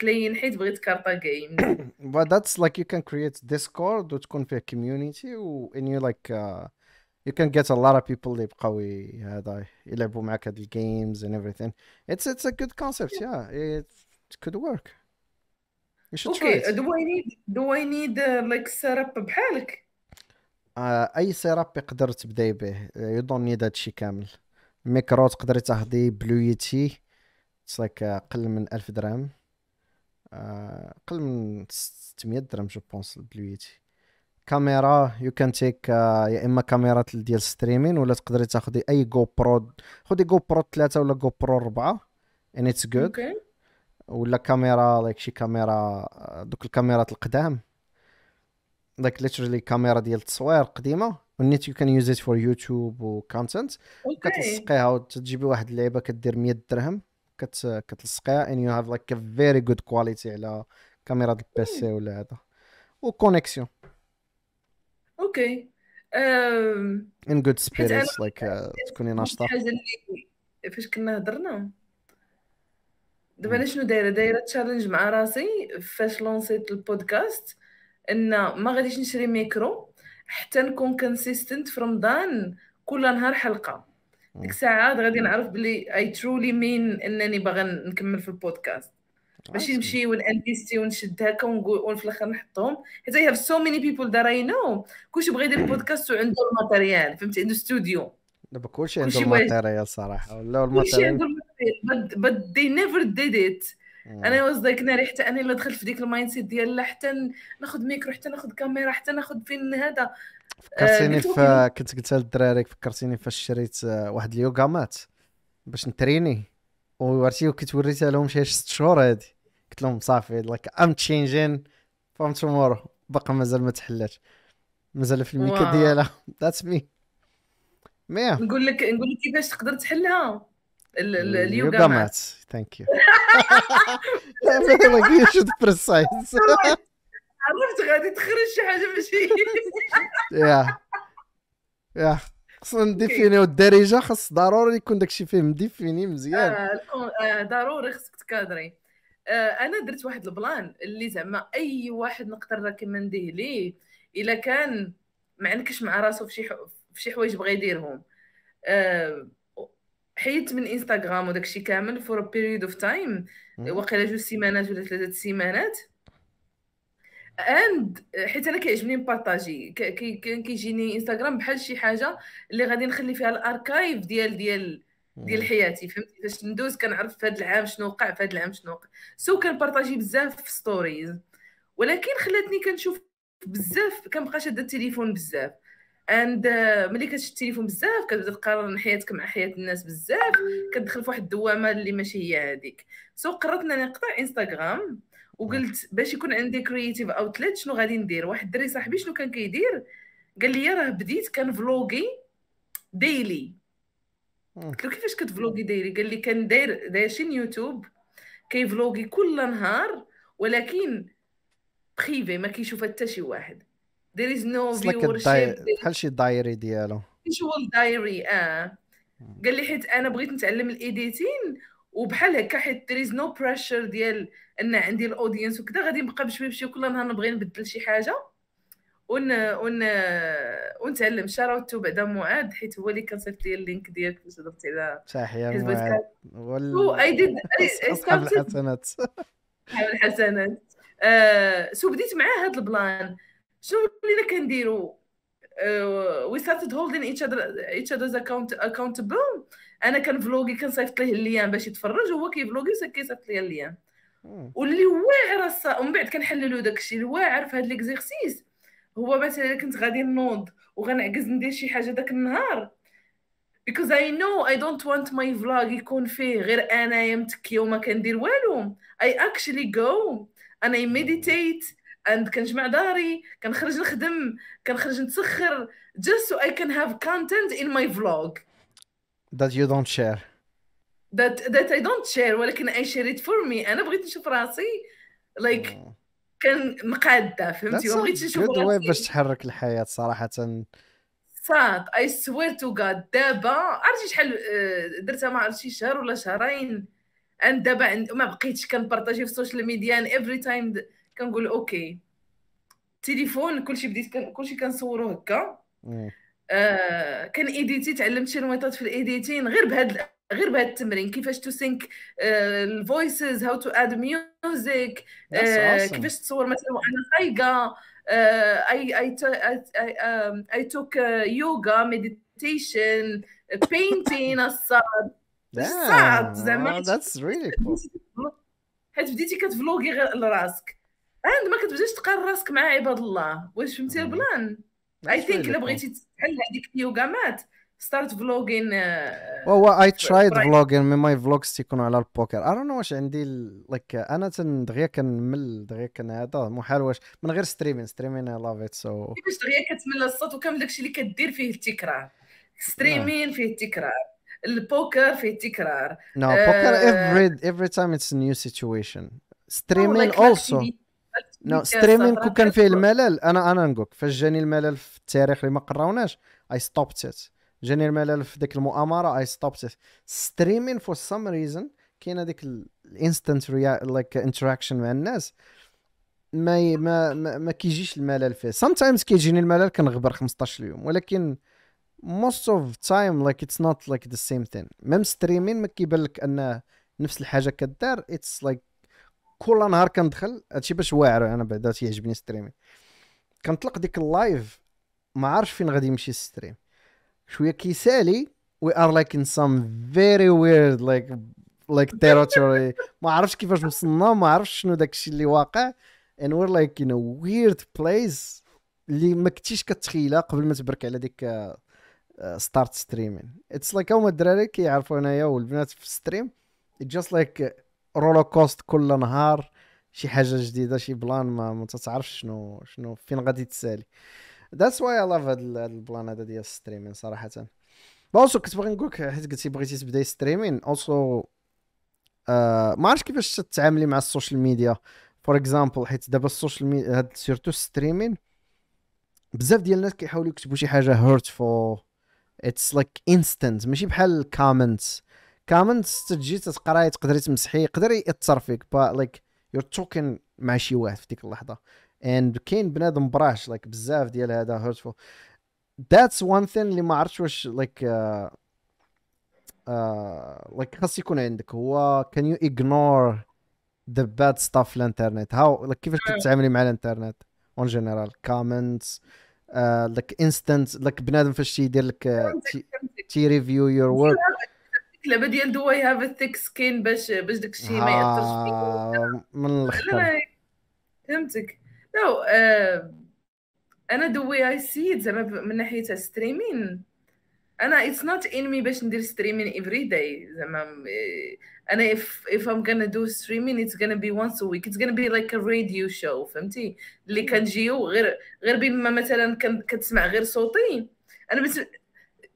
playing حيت بغيت كارتا جيم *coughs* but that's like you can create discord وتكون فيه community and you like uh, you can get a lot of people اللي يبقاو هذا يلعبوا معك هاد الجيمز and everything it's it's a good concept yeah, It, could work okay. do I need do I need uh, like set up a بحالك آه، اي سيراب يقدر تبداي به يضني نيد هادشي كامل الميكرو تقدري تاخدي بلويتي تصيك قل من ألف درهم آه، قل من 600 درهم جو بونس البلويتي كاميرا يو كان تيك يا اما كاميرا ديال ستريمين ولا تقدري تاخدي اي جو برو خدي جو برو 3 ولا جو برو 4 ان اتس جود ولا كاميرا لايك شي كاميرا آه، دوك الكاميرات القدام لايك ليترلي كاميرا ديال التصوير قديمه ونيت يو كان يوز ات فور يوتيوب وكونتنت كتلصقيها وتجيبي واحد اللعيبه كدير 100 درهم كت كتلصقيها ان يو هاف لايك فيري جود كواليتي على كاميرا ديال سي hmm. ولا هذا وكونيكسيون اوكي ان جود سبيريتس لايك تكوني ناشطه اللي فاش كنا هضرنا دابا hmm. انا شنو دايره دايره تشالنج مع راسي فاش لونسيت البودكاست ان ما غاديش نشري ميكرو حتى نكون كونسيستنت في رمضان كل نهار حلقه ديك الساعه غادي نعرف بلي اي ترولي مين انني باغا نكمل في البودكاست باش نمشي ونانفيستي ونشد هكا ونقول في الاخر نحطهم حيت اي هاف سو ميني بيبول ذات اي نو كلشي بغى يدير بودكاست وعنده الماتيريال فهمتي عنده استوديو دابا كلشي عنده الماتيريال صراحه ولا الماتيريال بد دي نيفر ديد ات انا واز ذاك ناري حتى انا اللي دخلت في ديك المايند سيت ديال حتى ناخذ ميكرو حتى ناخذ كاميرا حتى ناخذ فين هذا فكرتيني آه في كنت قلتها للدراري فكرتيني فاش شريت آه، واحد اليوغا مات باش نتريني ورتي وكنت وريتها لهم شي 6 شهور هادي قلت لهم صافي لايك ام تشينجين فروم تومورو باقا مازال ما تحلاش مازال في الميكا ديالها ذاتس مي مي نقول لك نقول لك كيفاش تقدر تحلها اليوغا مات ثانك يو مثلا شد بريسايز عرفت غادي تخرج شي حاجه ماشي يا *laughs* يا خصنا نديفينيو الدارجه خص ضروري يكون داكشي فيه مديفيني مزيان آه، آه، ضروري خصك تكادري آه، انا درت واحد البلان اللي زعما اي واحد نقدر نديه ليه الا كان معنكش مع راسو في شي في شي حوايج بغا يديرهم حيدت من انستغرام وداكشي كامل فور بيريود اوف تايم واقيلا جوج سيمانات ولا ثلاثه سيمانات اند حيت انا كيعجبني نبارطاجي كيجيني انستغرام بحال شي حاجه اللي غادي نخلي فيها الاركايف ديال ديال ديال حياتي فهمتي فاش ندوز كنعرف في هذا العام شنو وقع في هذا العام شنو وقع سو كنبارطاجي بزاف في ستوريز ولكن خلاتني كنشوف بزاف كنبقى شاده التليفون بزاف اند uh, ملي كتشد التليفون بزاف كتبدا تقارن حياتك مع حياه الناس بزاف كتدخل فواحد الدوامه اللي ماشي هي هذيك سو so قررت انني نقطع انستغرام وقلت باش يكون عندي كرييتيف اوتليت شنو غادي ندير واحد الدري صاحبي شنو كان كيدير قال لي راه بديت فلوغي ديلي قلت له كيفاش كتفلوغي ديلي قال لي كان داير داير شي يوتيوب كيفلوغي كل نهار ولكن بريفي ما كيشوفها حتى شي واحد no It's like فيورشيب بحال شي دايري ديالو فيجوال دايري اه قال لي حيت انا بغيت نتعلم الايديتين وبحال هكا حيت there is نو بريشر ديال ان عندي الاودينس وكذا غادي نبقى بشوي بشوي كل نهار نبغي نبدل شي حاجه ون ون ونتعلم شراوتو بعدا معاد حيت هو اللي كان صيفط لي اللينك ديالك فاش هضرت على صح يا معاد هو اي ديد سو بديت معاه هاد البلان شنو ولينا كنديرو وي ستارتد هولدين ايتش اذر ايتش اذرز اكونتبل انا كنفلوغي كنصيفط ليه الليام باش يتفرج وهو كيفلوغي كيصيفط ليا الليام واللي واعر الصا ومن بعد كنحللو داكشي اللي واعر في هاد ليكزيرسيس هو مثلا كنت غادي نوض وغنعكز ندير شي حاجه داك النهار because I know I don't want my vlog يكون فيه غير انايا متكيه وما كندير والو I actually go and I meditate اند كنجمع داري كنخرج نخدم كنخرج نتسخر just so I can have content in my vlog that you don't share that that I don't share ولكن I share it for me انا بغيت نشوف راسي like oh. كان مقاده فهمتي ما بغيتش نشوف راسي باش تحرك الحياه صراحه صاد اي سوير تو God دابا عرفتي شحال آه، درتها ما عرفتي شهر ولا شهرين and دابا ما بقيتش كنبارطاجي في السوشيال ميديا افري تايم كنقول اوكي تليفون كلشي بديت كلشي كنصورو هكا آه، كان ايديتي تعلمت شي نويطات في الايديتين غير بهاد غير بهاد التمرين كيفاش تو سينك الفويسز هاو تو اد ميوزك كيفاش تصور مثلا وانا سايقه اي اي اي توك يوغا ميديتيشن بينتين الصاد صاد زعما ذاتس ريلي كول حيت بديتي كتفلوغي غير لراسك عند ما كتبداش تقارن راسك مع عباد الله واش فهمتي البلان اي ثينك الا بغيتي تحل هذيك اليوغا مات ستارت فلوغين هو اي ترايد فلوغين مي ماي فلوغز تيكونوا على البوكر اي دون واش عندي لايك آه، انا دغيا كنمل دغيا كن هذا محال واش من غير ستريمين ستريمين اي لاف ات سو كيفاش دغيا كتمل الصوت وكامل داكشي اللي كدير فيه التكرار ستريمين فيه التكرار البوكر فيه التكرار نو بوكر افري افري تايم اتس نيو سيتويشن ستريمين اولسو نو ستريمين كون كان فيه الملل انا انا نقولك فاش جاني الملل في التاريخ اللي ما قراوناش اي ستوبت ات جاني الملل في ديك المؤامره اي ستوبت ات ستريمين فور سام ريزون كاين هذيك الانستنت لايك انتراكشن مع الناس ما ما ما, ما كيجيش الملل فيه سام تايمز كيجيني الملل كنغبر 15 يوم ولكن موست اوف تايم لايك اتس نوت لايك ذا سيم ثين ميم ستريمين ما كيبان لك انه نفس الحاجه كدار اتس لايك كل نهار كندخل هادشي باش واعر انا بعدا تيعجبني ستريمين كنطلق ديك اللايف ما عارفش فين غادي يمشي الستريم شويه كيسالي وي ار لايك ان سام فيري ويرد لايك لايك تيريتوري ما عارفش كيفاش وصلنا ما عارفش شنو داكشي اللي واقع ان وير لايك ان ويرد بليس اللي ما كنتيش كتخيلها قبل ما تبرك على ديك ستارت ستريمين اتس لايك هما الدراري كيعرفوا انايا والبنات في الستريم جاست لايك رولو كوست كل نهار شي حاجه جديده شي بلان ما, ما شنو شنو فين غادي تسالي ذاتس واي اي لاف هذا البلان هذا ديال الستريمين صراحه باوسو كنت باغي نقولك حيت قلتي بغيتي تبداي ستريمين اوسو آه، ما عرفتش كيفاش تتعاملي مع السوشيال ميديا فور اكزامبل حيت دابا السوشيال ميديا هاد سيرتو ستريمين بزاف ديال الناس كيحاولوا يكتبوا شي حاجه هيرتفول اتس لايك انستنت ماشي بحال الكومنتس كومنتس تجي تتقراي تقدري تمسحي يقدر ياثر فيك با لايك يور توكن مع شي واحد في ديك اللحظه اند كاين بنادم براش لايك بزاف ديال هذا هيرتفول ذاتس وان ثين اللي ما عرفتش واش لايك آه، لايك آه، خاص يكون عندك هو كان يو اغنور ذا باد ستاف الانترنت هاو لايك كيفاش كتعاملي مع الانترنت اون جينيرال كومنتس لك انستنت لك بنادم فاش تيدير لك تي ريفيو يور ورك المشكله بدي هو يو هاف ثيك سكين باش باش داك الشيء ما ياثرش فيك من الاخر فهمتك لو آه، انا دو اي سي زعما من ناحيه ستريمين انا اتس نوت ان مي باش ندير ستريمين افري داي زعما آه، انا if اف I'm gonna do streaming it's gonna be once a week it's gonna be like a radio show فهمتي اللي كنجيو غير غير بما مثلا كتسمع غير صوتي انا بس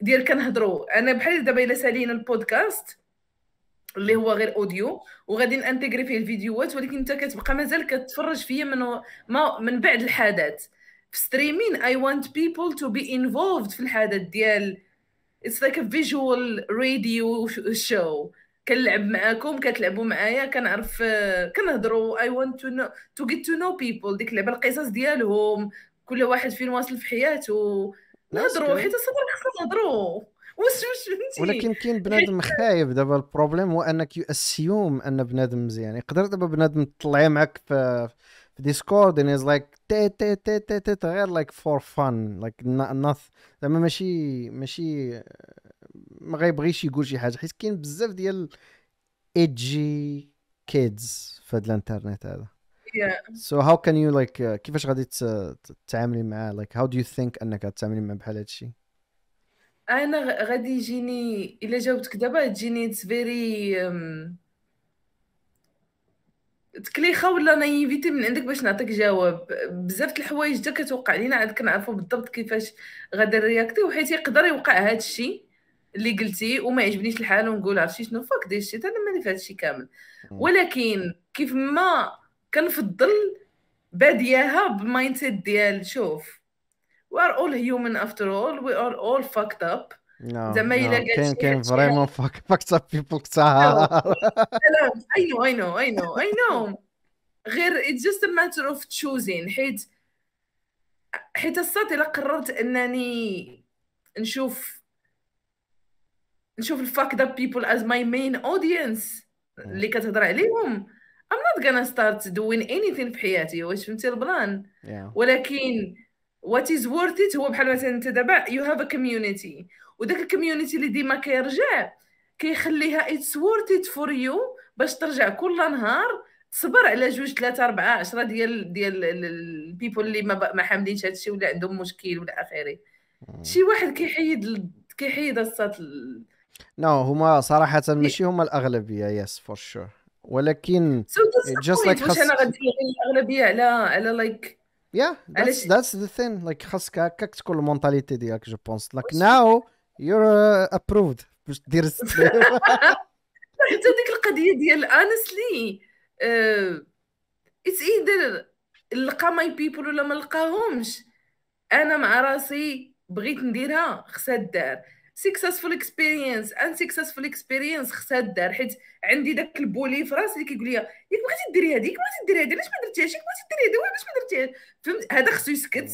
ديال كنهضروا انا بحال دابا الا سالينا البودكاست اللي هو غير اوديو وغادي نانتيغري فيه الفيديوهات ولكن انت كتبقى مازال كتفرج فيا من ما من بعد الحدث في ستريمين اي وانت بيبل تو بي انفولفد في الحدث ديال اتس لايك ا فيجوال راديو شو كنلعب معاكم كتلعبوا معايا كنعرف كنهضروا اي وانت تو know تو get to ديك اللعبه القصص ديالهم كل واحد فين واصل في حياته نهضروا حيت صبرك خصنا نهضروا واش واش فهمتي ولكن كاين بنادم خايب دابا البروبليم هو انك يو اسيوم ان بنادم مزيان يقدر دابا بنادم طلعي معاك في في ديسكورد ان از لايك تي تي تي تي تي غير لايك فور فان لايك ناث زعما ماشي ماشي ما غيبغيش يقول شي حاجه حيت كاين بزاف ديال ايجي كيدز في هذا الانترنت هذا سو هاو كان يو لايك كيفاش غادي تتعاملي معاه لايك هاو دو يو ثينك انك تتعاملي معاه بحال هادشي انا غادي يجيني الا جاوبتك دابا تجيني اتس فيري um, تكليخه ولا نايفيتي من عندك باش نعطيك جواب بزاف د الحوايج دا كتوقع لينا عاد كنعرفوا بالضبط كيفاش غادي رياكتي وحيت يقدر يوقع هذا الشيء اللي قلتي وما يعجبنيش الحال ونقول عرفتي شنو فاك دي الشيء انا ماني في هذا الشيء كامل ولكن كيف ما كنفضل بادياها بمايند سيت ديال شوف وي ار اول هيومن افتر اول وي ار اول فاكت اب زعما نعم. الا قالت كاين كاين فريمون فاكت اب بيبل كثار اي نو اي نو اي نو اي نو غير اتس جاست ماتر اوف تشوزين حيت حيت الصاد الا قررت انني نشوف نشوف الفاكت اب بيبل از ماي مين اودينس اللي كتهضر عليهم I'm not gonna start doing anything في حياتي واش فهمتي البلان yeah. ولكن what is worth it هو بحال مثلا انت دابا you have a community وداك الكوميونيتي اللي ديما كيرجع كيخليها it's worth it for you باش ترجع كل نهار تصبر على جوج ثلاثة أربعة عشرة ديال ديال البيبول اللي ما ما حاملينش هادشي ولا عندهم مشكل ولا آخره mm. شي واحد كيحيد كيحيد الصات نو no, هما صراحة ماشي هما الأغلبية يس فور شور ولكن جاست لايك واش انا غندير الاغلبيه على على لايك يا ذاتس ذا ثين لايك خاصك هكاك تكون المونتاليتي ديالك جو بونس لايك ناو يور ابروفد باش دير حتى *laughs* ديك القضيه ديال انسلي اتس ايدر لقى ماي بيبل ولا ما لقاهمش انا مع راسي بغيت نديرها خصها دار سكسسفول اكسبيرينس ان سكسسفول اكسبيرينس خصها دار حيت عندي داك البولي في راسي اللي كيقول لي ياك بغيتي ديري هذيك ياك بغيتي ديري هذه علاش ما درتيهاش ياك بغيتي ديري هذه علاش ما درتيهاش فهمت هذا خصو يسكت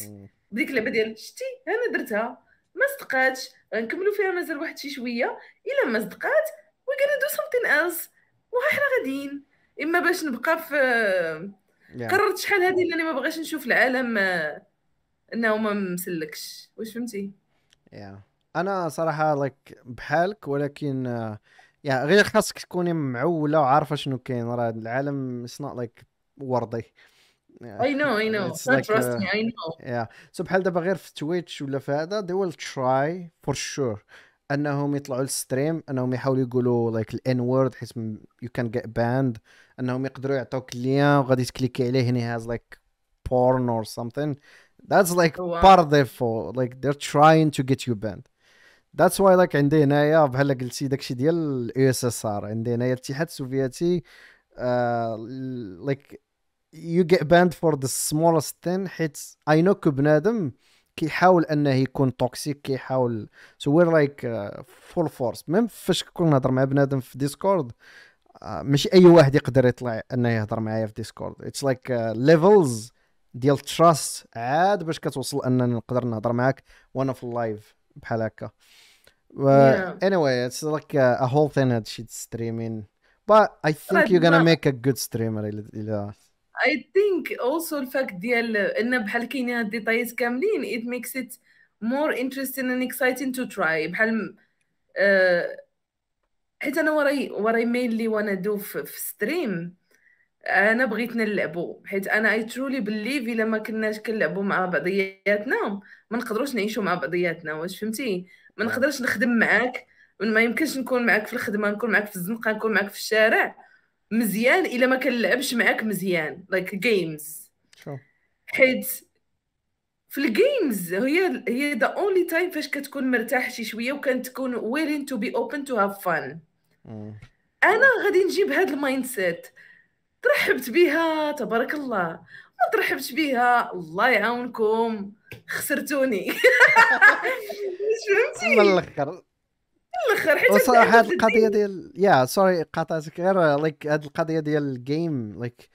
بديك اللعبه ديال شتي انا درتها ما صدقاتش غنكملوا فيها مازال واحد شي شويه الا ما صدقات وي غانا دو سامثين ايلس وها حنا غاديين اما باش نبقى في yeah. قررت شحال هذه اللي ما بغاش نشوف العالم آه، انه ما مسلكش واش فهمتي yeah. انا صراحه لايك بحالك ولكن آه، يعني غير خاصك تكوني معوله وعارفه شنو كاين راه العالم اتس نوت لايك وردي اي نو اي نو تراست مي اي نو يا سو بحال دابا غير في تويتش ولا في هذا دي ويل تراي فور شور انهم يطلعوا للستريم انهم يحاولوا يقولوا لايك الان وورد حيت يو كان جيت باند انهم يقدروا يعطوك ليان وغادي تكليكي عليه هنا هاز لايك بورن اور سمثين ذاتس لايك بار ديفو لايك ذير تراين تو جيت يو باند ذاتس واي لايك عندي هنايا بحال قلتي داكشي ديال الاي اس اس ار عندي هنايا الاتحاد السوفيتي لايك يو جيت باند فور ذا سمولست ثين حيت اي نو كبنادم كيحاول انه يكون توكسيك كيحاول سو وير لايك فول فورس ميم فاش كون نهضر مع بنادم في ديسكورد uh, آه، ماشي اي واحد يقدر يطلع انه يهضر معايا في ديسكورد اتس لايك ليفلز ديال تراست عاد باش كتوصل انني نقدر نهضر معاك وانا في اللايف بحلاقه But yeah. anyway it's like a, a whole thing that she's streaming but I think you're gonna make a good streamer I think also the fact ديال ان بحال كاينين هاد الديتايز it makes it more interesting and exciting to try I don't know what I what I mainly wanna do for stream انا بغيت نلعبو حيت انا اي ترولي الا ما كناش كنلعبو مع بعضياتنا ما نقدروش نعيشو مع بعضياتنا واش فهمتي ما نقدرش نخدم معاك ما يمكنش نكون معاك في الخدمه نكون معاك في الزنقه نكون معاك في الشارع مزيان الا ما كنلعبش معاك مزيان لايك like جيمز حيت في الجيمز هي هي ذا اونلي تايم فاش كتكون مرتاح شي شويه تكون ويلين تو بي اوبن تو هاف فان انا غادي نجيب هاد المايند سيت ترحبت بها تبارك الله ما ترحبت بها الله يعاونكم خسرتوني *laughs* فهمتي من الاخر من الاخر حيت وصراحه هذه القضيه ديال يا سوري قاطعتك غير لايك هذه القضيه ديال الجيم لايك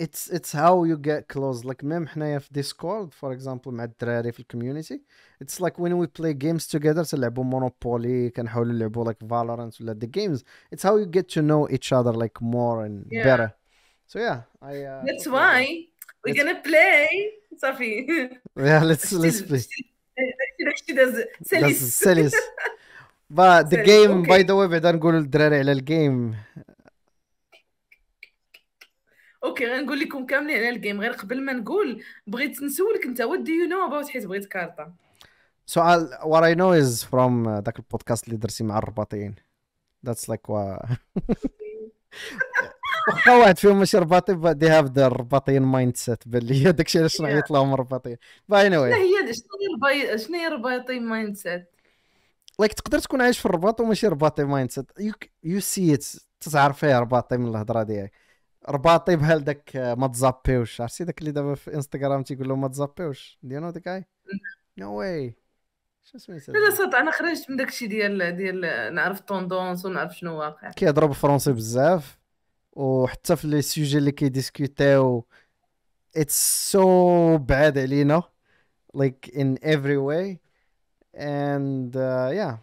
اتس اتس هاو يو جيت كلوز لايك ميم حنايا في ديسكورد فور اكزامبل مع الدراري في الكوميونيتي اتس لايك وين وي بلاي جيمز توجيذر تلعبوا مونوبولي كنحاولوا نلعبوا لايك فالورانت ولا ذا جيمز اتس هاو يو جيت تو نو ايتش اذر لايك مور اند بيتر So yeah, I. Uh, That's why we're let's... gonna play Safi. yeah, let's let's play. She does Celis. *laughs* But the game, okay. by the way, بعد نقول الدراري على الجيم. اوكي غنقول لكم كاملين على الجيم غير قبل ما نقول بغيت نسولك انت وات دو يو نو اباوت حيت بغيت كارطه سؤال وات اي نو از فروم ذاك البودكاست اللي درتي مع الرباطيين ذاتس لايك وا واخا واحد فيهم ماشي رباطي دي هاف ذا الرباطيين مايند سيت بان لي داكشي علاش نعيط لهم رباطيين باي anyway. لا هي شنو هي شنو هي رباطي مايند سيت لايك تقدر تكون عايش في الرباط وماشي رباطي مايند سيت يو سي ات تعرف فيه رباطي من الهضره ديالك رباطي بحال داك آه، ما تزابيوش عرفتي داك اللي دابا في انستغرام تيقول له ما تزابيوش ديال نو اي نو واي شو سميتها لا صوت انا خرجت من داكشي ديال ديال نعرف الطوندونس ونعرف شنو واقع كيهضروا بالفرنسي بزاف وحتى في لي سوجي اللي كيديسكوتيو اتس سو بعاد علينا لايك ان افري واي اند يا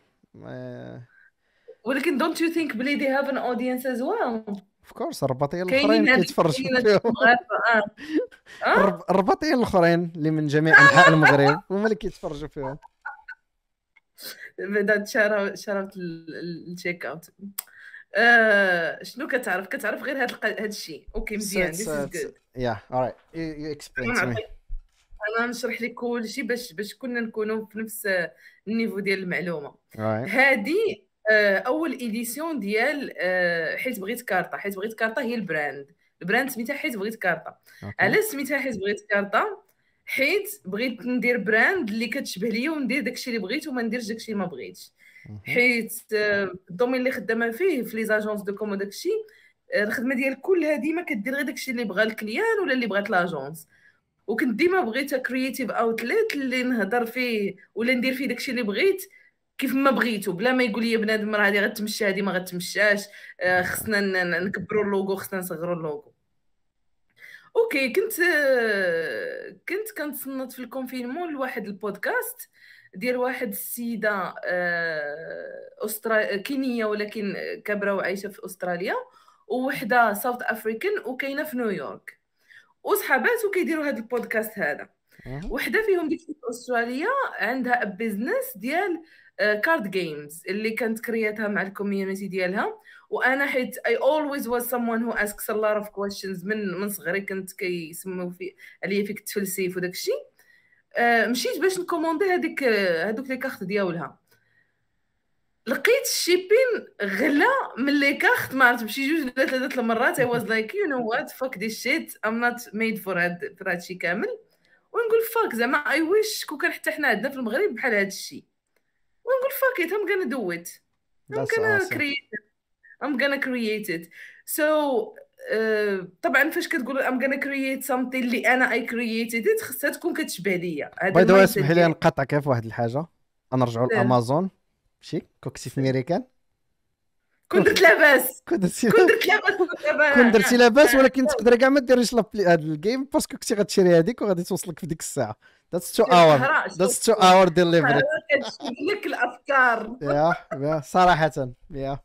ولكن دونت يو ثينك بلي دي هاف ان اودينس از ويل اوف كورس الرباطيين الاخرين كيتفرجوا فيهم *laughs* آه. *laughs* آه. الرباطيين الاخرين اللي من جميع انحاء المغرب *laughs* هما اللي كيتفرجوا فيهم بعدا شربت التشيك اوت آه، شنو كتعرف كتعرف غير هذا هذا الشيء اوكي مزيان ذيس از جود يا alright يو اكسبلين تو مي انا نشرح لك كل شيء باش باش كنا نكونوا في نفس النيفو ديال المعلومه هذه آه، اول ايديسيون ديال آه، حيت بغيت كارطه حيت بغيت كارطه هي البراند البراند سميتها حيت بغيت كارطه علاش سميتها حيت بغيت كارطه حيت بغيت ندير براند اللي كتشبه ليا وندير داكشي اللي بغيت وما نديرش داكشي اللي ما بغيتش Mhm. حيت آه، الدومين اللي خدامه فيه في لي زاجونس دو كوم وداكشي آه، الخدمه ديال كلها ديما كدير غير داكشي اللي بغا الكليان ولا اللي بغات لاجونس وكنت ديما بغيت كرييتيف اوتليت اللي نهضر فيه ولا ندير فيه داكشي اللي بغيت كيف ما بغيتو بلا ما يقول لي بنادم راه هادي غتمشى هادي ما غتمشاش آه، خصنا نكبروا اللوغو خصنا نصغروا اللوغو اوكي كنت كنت كنتصنت في الكونفينمون لواحد البودكاست ديال واحد السيده آه، أسترا... كينيه ولكن كبره وعايشه في استراليا ووحده ساوث افريكان وكاينه في نيويورك وصحاباتو وكيديروا هذا البودكاست هذا وحده فيهم ديك في استراليا عندها بيزنس ديال كارد آه، جيمز اللي كانت كرياتها مع الكوميونيتي ديالها وانا حيت اي اولويز واز someone هو اسكس ا لوت اوف كويشنز من من صغري كنت كيسميو في عليا فيك التفلسف وداكشي آه، مشيت باش نكوموندي هذيك هذوك لي كارت دياولها لقيت الشيبين غلا من لي كارت ما عرفت بشي جوج ولا ثلاثه المرات اي واز لايك يو نو وات فاك ذيس شيت ام نوت ميد فور هاد فور هادشي كامل ونقول فاك زعما اي ويش كون كان حتى حنا عندنا في المغرب بحال هاد الشيء ونقول فاك ات ام غانا دو ات ام غانا كرييت ام غانا كرييت ات سو آه، طبعا فاش كتقول ام غانا كرييت سامثين اللي انا اي كرييتيد خصها تكون كتشبه ليا باي ذا اسمح لي نقطعك في واحد الحاجه نرجعوا آه. لامازون ماشي في آه. ميريكان كنت درت لاباس *laughs* كنت درت لاباس كنت درتي لاباس ولكن تقدر كاع ما ديريش لابلي هذا الجيم باسكو كنتي غتشري هذيك وغادي توصلك في ديك الساعه ذاتس تو اور ذاتس تو اور ديليفري لك الافكار يا صراحه يا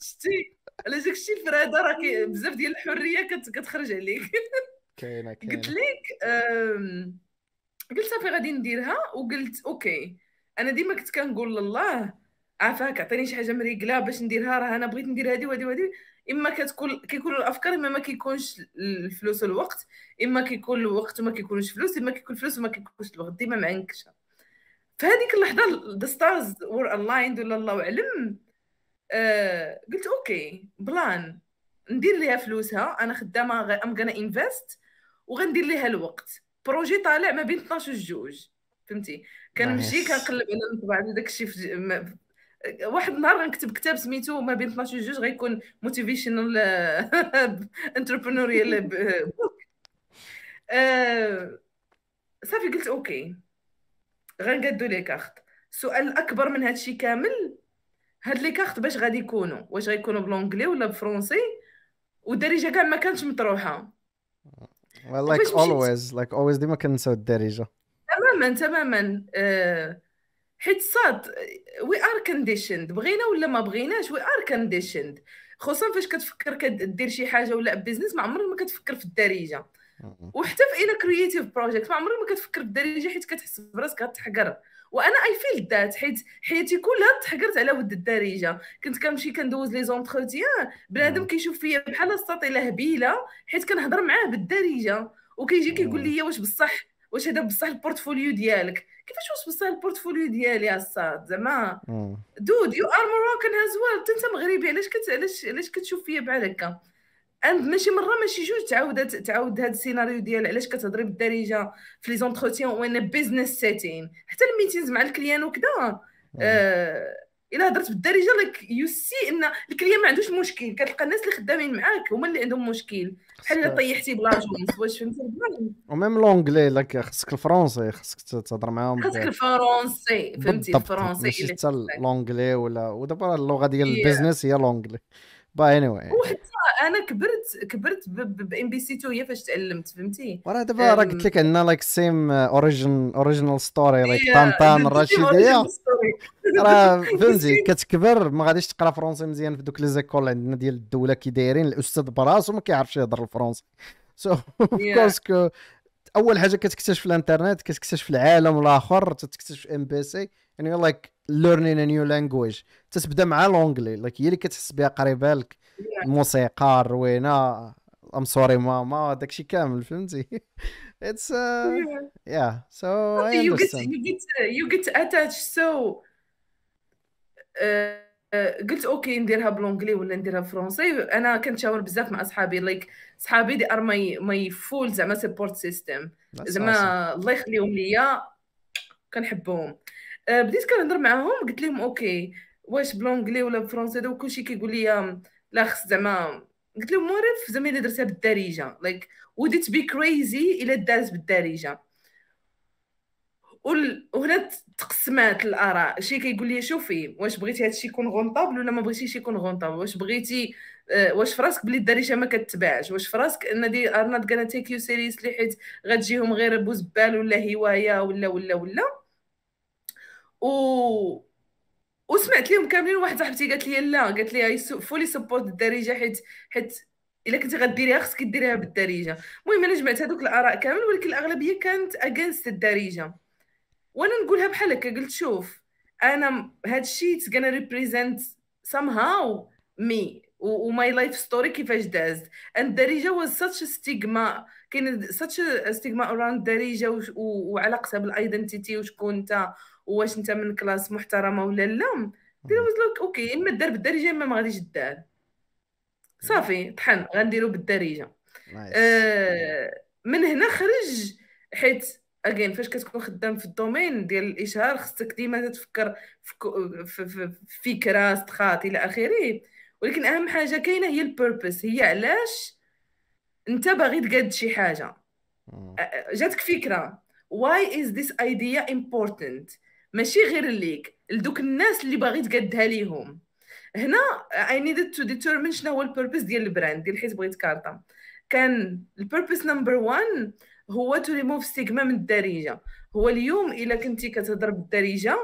شتي على علاش الشيء الفرادة راه بزاف ديال الحرية كتخرج عليك كاينة *laughs* كاينة قلت لك قلت صافي غادي نديرها وقلت اوكي انا ديما كنت كنقول لله عافاك عطيني شي حاجه مريقله باش نديرها راه انا بغيت ندير هادي وهادي وهادي اما كتكون كيكونوا الافكار اما ما كيكونش الفلوس والوقت اما كيكون الوقت وما كيكونش فلوس اما كيكون فلوس وما كيكونش الوقت ديما معنكشه في اللحظه ذا ستارز وور الايند ولا الله اعلم آه، قلت اوكي بلان ندير ليها فلوسها انا خدامه ام غانا انفست وغندير ليها الوقت بروجي طالع ما بين 12 و جوج فهمتي كنمشي كنقلب على المطبعه داك الشيء واحد النهار غنكتب كتاب سميتو ما بين 12 و جوج غيكون موتيفيشنال انتربرونوريال بوك صافي قلت اوكي غنقادو لي كارت السؤال الاكبر من هادشي كامل هاد لي كارت باش غادي يكونوا واش غيكونوا بالانجلي ولا بالفرونسي والدارجه كاع ما كانتش مطروحه لايك اولويز لايك اولويز ديما كنساو الدارجه تماما تماما أه حيت صاد وي ار كونديشند بغينا ولا ما بغيناش وي ار كونديشند خصوصا فاش كتفكر كدير شي حاجه ولا بيزنس ما عمرك ما كتفكر في الدارجه وحتى في الى كرييتيف بروجيكت ما عمرك ما كتفكر في الدارجه حيت كتحس براسك غتحقر وانا اي فيل ذات حيت حياتي كلها تحكرت على ود الدارجه كنت كنمشي كندوز لي زونتروتيان بنادم نعم. كيشوف فيا بحال السطيله هبيله حيت كنهضر معاه بالدارجه وكيجي كيقول نعم. لي واش بصح واش هذا بصح البورتفوليو ديالك كيفاش واش بصح البورتفوليو ديالي صاد زعما نعم. دود يو ار موروكان هاز ويل انت مغربي علاش كت... علاش علاش كتشوف فيا بحال هكا عند ماشي مره ماشي جوج تعاود تعاود هذا السيناريو ديال علاش كتهضري بالدارجه في لي زونتروتيان وين بيزنس سيتين حتى الميتينز مع الكليان وكذا آه الا هضرت بالدارجه لك يو سي ان الكليان ما عندوش مشكل كتلقى الناس اللي خدامين معاك هما اللي عندهم مشكل بحال الا طيحتي بلاجونس واش فهمتي وميم لونجلي لك خصك الفرونسي خصك تهضر معاهم خصك الفرونسي فهمتي الفرونسي ماشي حتى لونجلي ولا ودابا اللغه ديال البيزنس هي لونجلي باي اني واي وحتى انا كبرت كبرت بام بي سي 2 هي فاش تعلمت فهمتي ورا دابا *laughs* *laughs* راه قلت لك عندنا لايك سيم اوريجين اوريجينال ستوري لايك طان الرشيديه راه فهمتي كتكبر ما غاديش تقرا فرونسي مزيان في دوك لي زيكول عندنا ديال الدوله كي دايرين الاستاذ براسو ما كيعرفش يهضر الفرونسي سو كوسكو اول حاجه كتكتشف في الانترنت كتكتشف العالم الاخر تكتشف ام بي سي يعني لايك ليرنين نيو لانجويج تتبدا مع لونجلي لك هي اللي كتحس بها قريبه لك الموسيقى الروينه ام سوري ماما داكشي كامل فهمتي اتس يا سو يو جيت يو جيت اتاتش سو قلت اوكي نديرها بلونجلي ولا نديرها فرونسي انا كنتشاور بزاف مع اصحابي لايك like, صحابي دي ار ماي ماي فول زعما سبورت سيستم زعما الله يخليهم ليا كنحبهم آه، بديت كنهضر معاهم قلت لهم اوكي واش بلونجلي ولا بالفرنسي دوك كلشي كيقول لي لا خص زعما قلت لهم مورف زعما الا درتها بالدارجه لايك like, would it be الا دارت بالدارجه وهنا تقسمات الاراء شي كيقول لي شوفي واش بغيتي هادشي يكون غونطابل ولا ما بغيتيش يكون غونطابل واش بغيتي آه، واش فراسك بلي الدارجه ما كتباعش واش فراسك ان دي ار نوت غانا تيك يو سيريسلي حيت غتجيهم غير بوزبال ولا هوايه ولا ولا ولا, ولا و وسمعت ليهم كاملين واحد صاحبتي قالت لي لا قالت لي فولي سبورت الدارجه حيت حيت الا كنتي غديريها خصك ديريها بالدارجه المهم انا جمعت هذوك الاراء كامل ولكن الاغلبيه كانت اغينست الدارجه وانا نقولها بحال هكا قلت شوف انا هاد الشيء غانا ريبريزنت somehow مي وماي لايف ستوري كيفاش دازت اند الدارجه واز ساتش ستيغما كاين ساتش ستيغما اراوند الدارجه وعلاقتها بالايدنتيتي وشكون انت واش انت من كلاس محترمه ولا لا ديروا لك اوكي اما دار بالدارجه اما ما غاديش دار صافي طحن غنديرو بالدارجه آه، من هنا خرج حيت اجين فاش كتكون خدام في الدومين ديال الاشهار خصك ديما تفكر في فكره استخاط الى اخره ولكن اهم حاجه كاينه هي البيربس هي علاش انت باغي تقاد شي حاجه آه، جاتك فكره why is this idea important ماشي غير ليك لدوك الناس اللي باغي تقدها ليهم هنا اي نيد تو ديتيرمين شنو هو البيربز ديال البراند ديال حيت بغيت كارطه كان البيربز نمبر 1 هو تو ريموف ستيغما من الدارجه هو اليوم الا كنتي كتهضر بالدارجه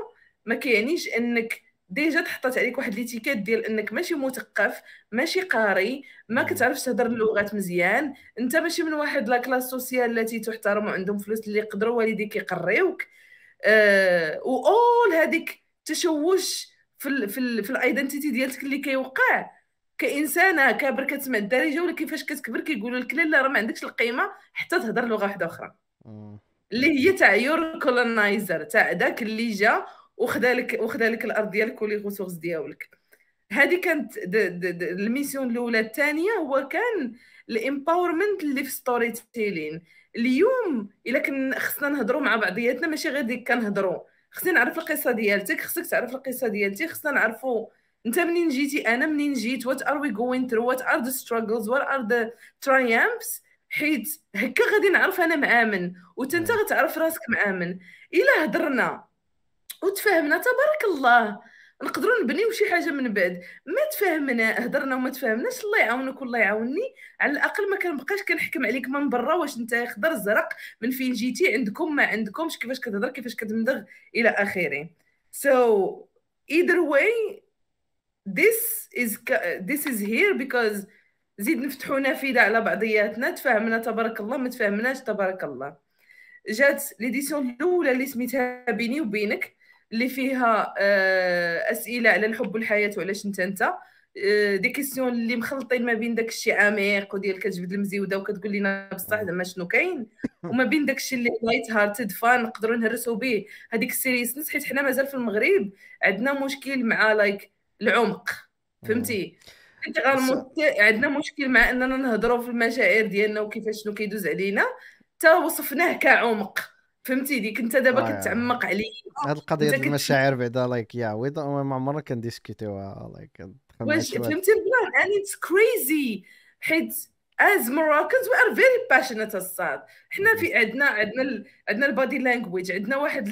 ما كيعنيش انك ديجا تحطت عليك واحد ليتيكيت ديال انك ماشي مثقف ماشي قاري ما كتعرفش تهضر اللغات مزيان انت ماشي من واحد لا كلاس سوسيال التي تحترم وعندهم فلوس اللي يقدروا والديك يقريوك آه، واول هذيك تشوش في الـ في الـ في الايدنتيتي ديالك اللي كيوقع كانسانه كابر كتسمع الدارجه ولا كيفاش كتكبر كيقولوا لك لا لا راه ما عندكش القيمه حتى تهضر لغه واحده اخرى اللي هي تاع يور كولونايزر تاع داك اللي جا وخذا لك وخذا لك الارض ديالك ولي غوسورس ديالك هذه كانت الميسيون الاولى الثانيه هو كان الامباورمنت اللي في ستوري تيلين اليوم الا كنا خصنا نهضروا مع بعضياتنا ماشي غير ديك كنهضروا خصني نعرف القصه ديالتك خصك تعرف القصه ديالتي خصنا نعرفوا انت منين جيتي انا منين جيت وات ار وي جوين ثرو وات ار ذا ستراغلز وات ار ذا triumphs حيت هكا غادي نعرف انا مامن وانت غتعرف راسك مامن الا هضرنا وتفاهمنا تبارك الله نقدروا نبنيو شي حاجه من بعد ما تفاهمنا هضرنا وما تفاهمناش الله يعاونك والله يعاونني على الاقل ما كنبقاش كنحكم عليك من برا واش انت خضر زرق من فين جيتي عندكم ما عندكمش كيفاش كتهضر كيفاش كتمدغ الى اخره so either way this is this is here because زيد نفتحوا نافذه على بعضياتنا تفاهمنا تبارك الله ما تفاهمناش تبارك الله جات ليديسيون الاولى اللي سميتها بيني وبينك اللي فيها آه، اسئله على الحب والحياه وعلاش انت انت آه، دي كيسيون اللي مخلطين ما بين داك الشيء عميق وديال كتجبد المزيوده وكتقول لنا بصح زعما شنو كاين وما بين داك الشيء اللي لايت هارتد فان نقدروا نهرسوا به هذيك السيريسنس حيت حنا مازال في المغرب عندنا مشكل مع لايك العمق فهمتي عندنا مشكل مع اننا نهضروا في المشاعر ديالنا وكيفاش شنو كيدوز علينا تا وصفناه كعمق فهمتي ديك انت دابا آه، كتعمق عليا هاد القضيه ديال المشاعر بعدا لايك يا وي ما عمرنا كنديسكوتيوها لايك واش فهمتي البلان ان اتس كريزي حيت از مراكنز وي ار فيري باشنت الصاد حنا في عندنا عندنا عندنا البادي لانجويج عندنا واحد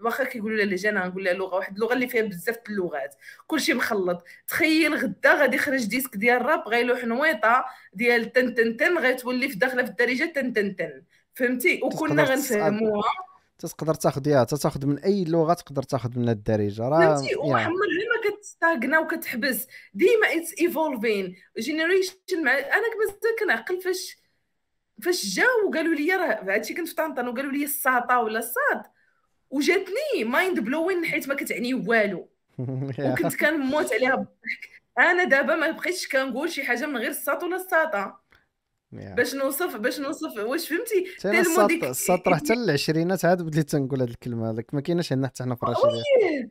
واخا كيقولوا لها لجانا نقول لها لغه واحد اللغه اللي فيها بزاف اللغات كلشي مخلط تخيل غدا غادي يخرج ديسك ديال الراب غيلوح نويطه ديال تن تن تن غتولي في داخله في الدارجه تن تن تن فهمتي وكنا غنفهموها تقدر تاخذ يا تاخذ من اي لغه تقدر تاخذ منها الدارجه راه فهمتي وعمرها ديما كتستاغنا وكتحبس ديما اتس ايفولفين جينيريشن مع انا مازال كنعقل فاش فاش جاو وقالوا لي راه هادشي كنت في طنطا وقالوا لي الساطا ولا الساط وجاتني مايند بلوين حيت ما كتعني والو *laughs* وكنت كنموت عليها بالضحك انا دابا ما بقيتش كنقول شي حاجه من غير الساط ولا الساطا باش نوصف باش نوصف واش فهمتي السطر حتى العشرينات عاد بديت تنقول هذه الكلمه هذاك ما كايناش عندنا حتى حنا في الرشيد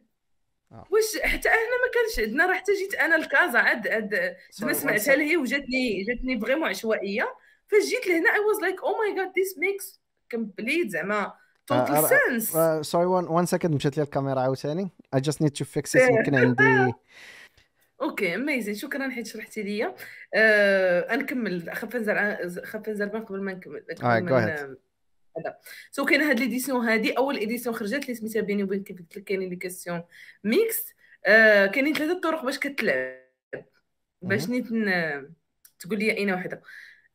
آه. واش حتى احنا ما كانش عندنا راه حتى جيت انا لكازا عاد عاد ما سمعتها لهي وجاتني جاتني فريمون عشوائيه فاش جيت لهنا اي واز لايك او ماي جاد ذيس ميكس كومبليت زعما توتال سنس سوري وان سكند مشات لي الكاميرا عاوتاني اي جاست نيد تو فيكس يمكن عندي *laughs* اوكي اميزين شكرا حيت شرحتي ليا أه نكمل خفن زربان خفن زربان قبل ما نكمل آه، هذا سو كاين هاد ليديسيون هادي اول ايديسيون خرجت اللي سميتها بيني وبين كيف قلت لك كاينين لي كيسيون ميكس أه كاينين ثلاثه طرق باش كتلعب باش نيت تقول لي اين وحده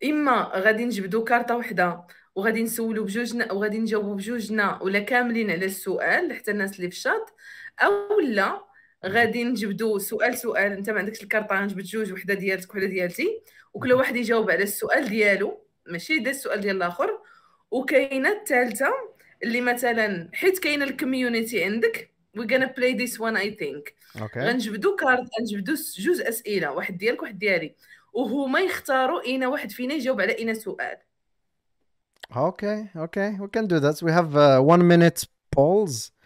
اما غادي نجبدو كارطه وحده وغادي نسولو بجوجنا وغادي نجاوبو بجوجنا ولا كاملين على السؤال حتى الناس اللي في الشاط او لا غادي نجبدو سؤال سؤال انت ما عندكش الكارطه نجبد جوج وحده ديالتك وحده ديالتي وكل واحد يجاوب على السؤال ديالو ماشي دا السؤال ديال الاخر وكاينه الثالثه اللي مثلا حيت كاينه الكوميونيتي عندك وي غانا بلاي ذيس وان اي ثينك غنجبدو كارط غنجبدو جوج اسئله واحد ديالك واحد ديالي وهما يختاروا اين واحد فينا يجاوب على اين سؤال اوكي اوكي وي كان دو ذات وي هاف 1 مينيت بولز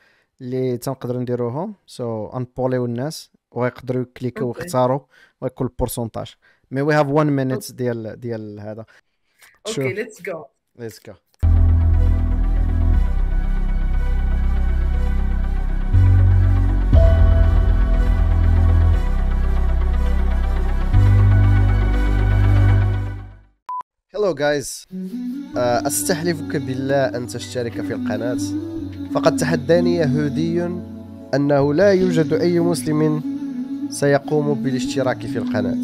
اللي تنقدر نديروهم سو so, انبوليو الناس ويقدروا يكليكوا ويختاروا ويكون البورسونتاج مي وي هاف 1 مينيت ديال ديال هذا اوكي ليتس جو ليتس جو هلو جايز استحلفك بالله ان تشترك في القناه فقد تحداني يهودي أنه لا يوجد أي مسلم سيقوم بالاشتراك في القناة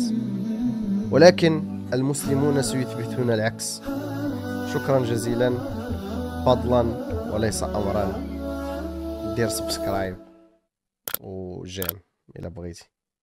ولكن المسلمون سيثبتون العكس شكرا جزيلا فضلا وليس أمرا دير سبسكرايب وجيم إلى بغيتي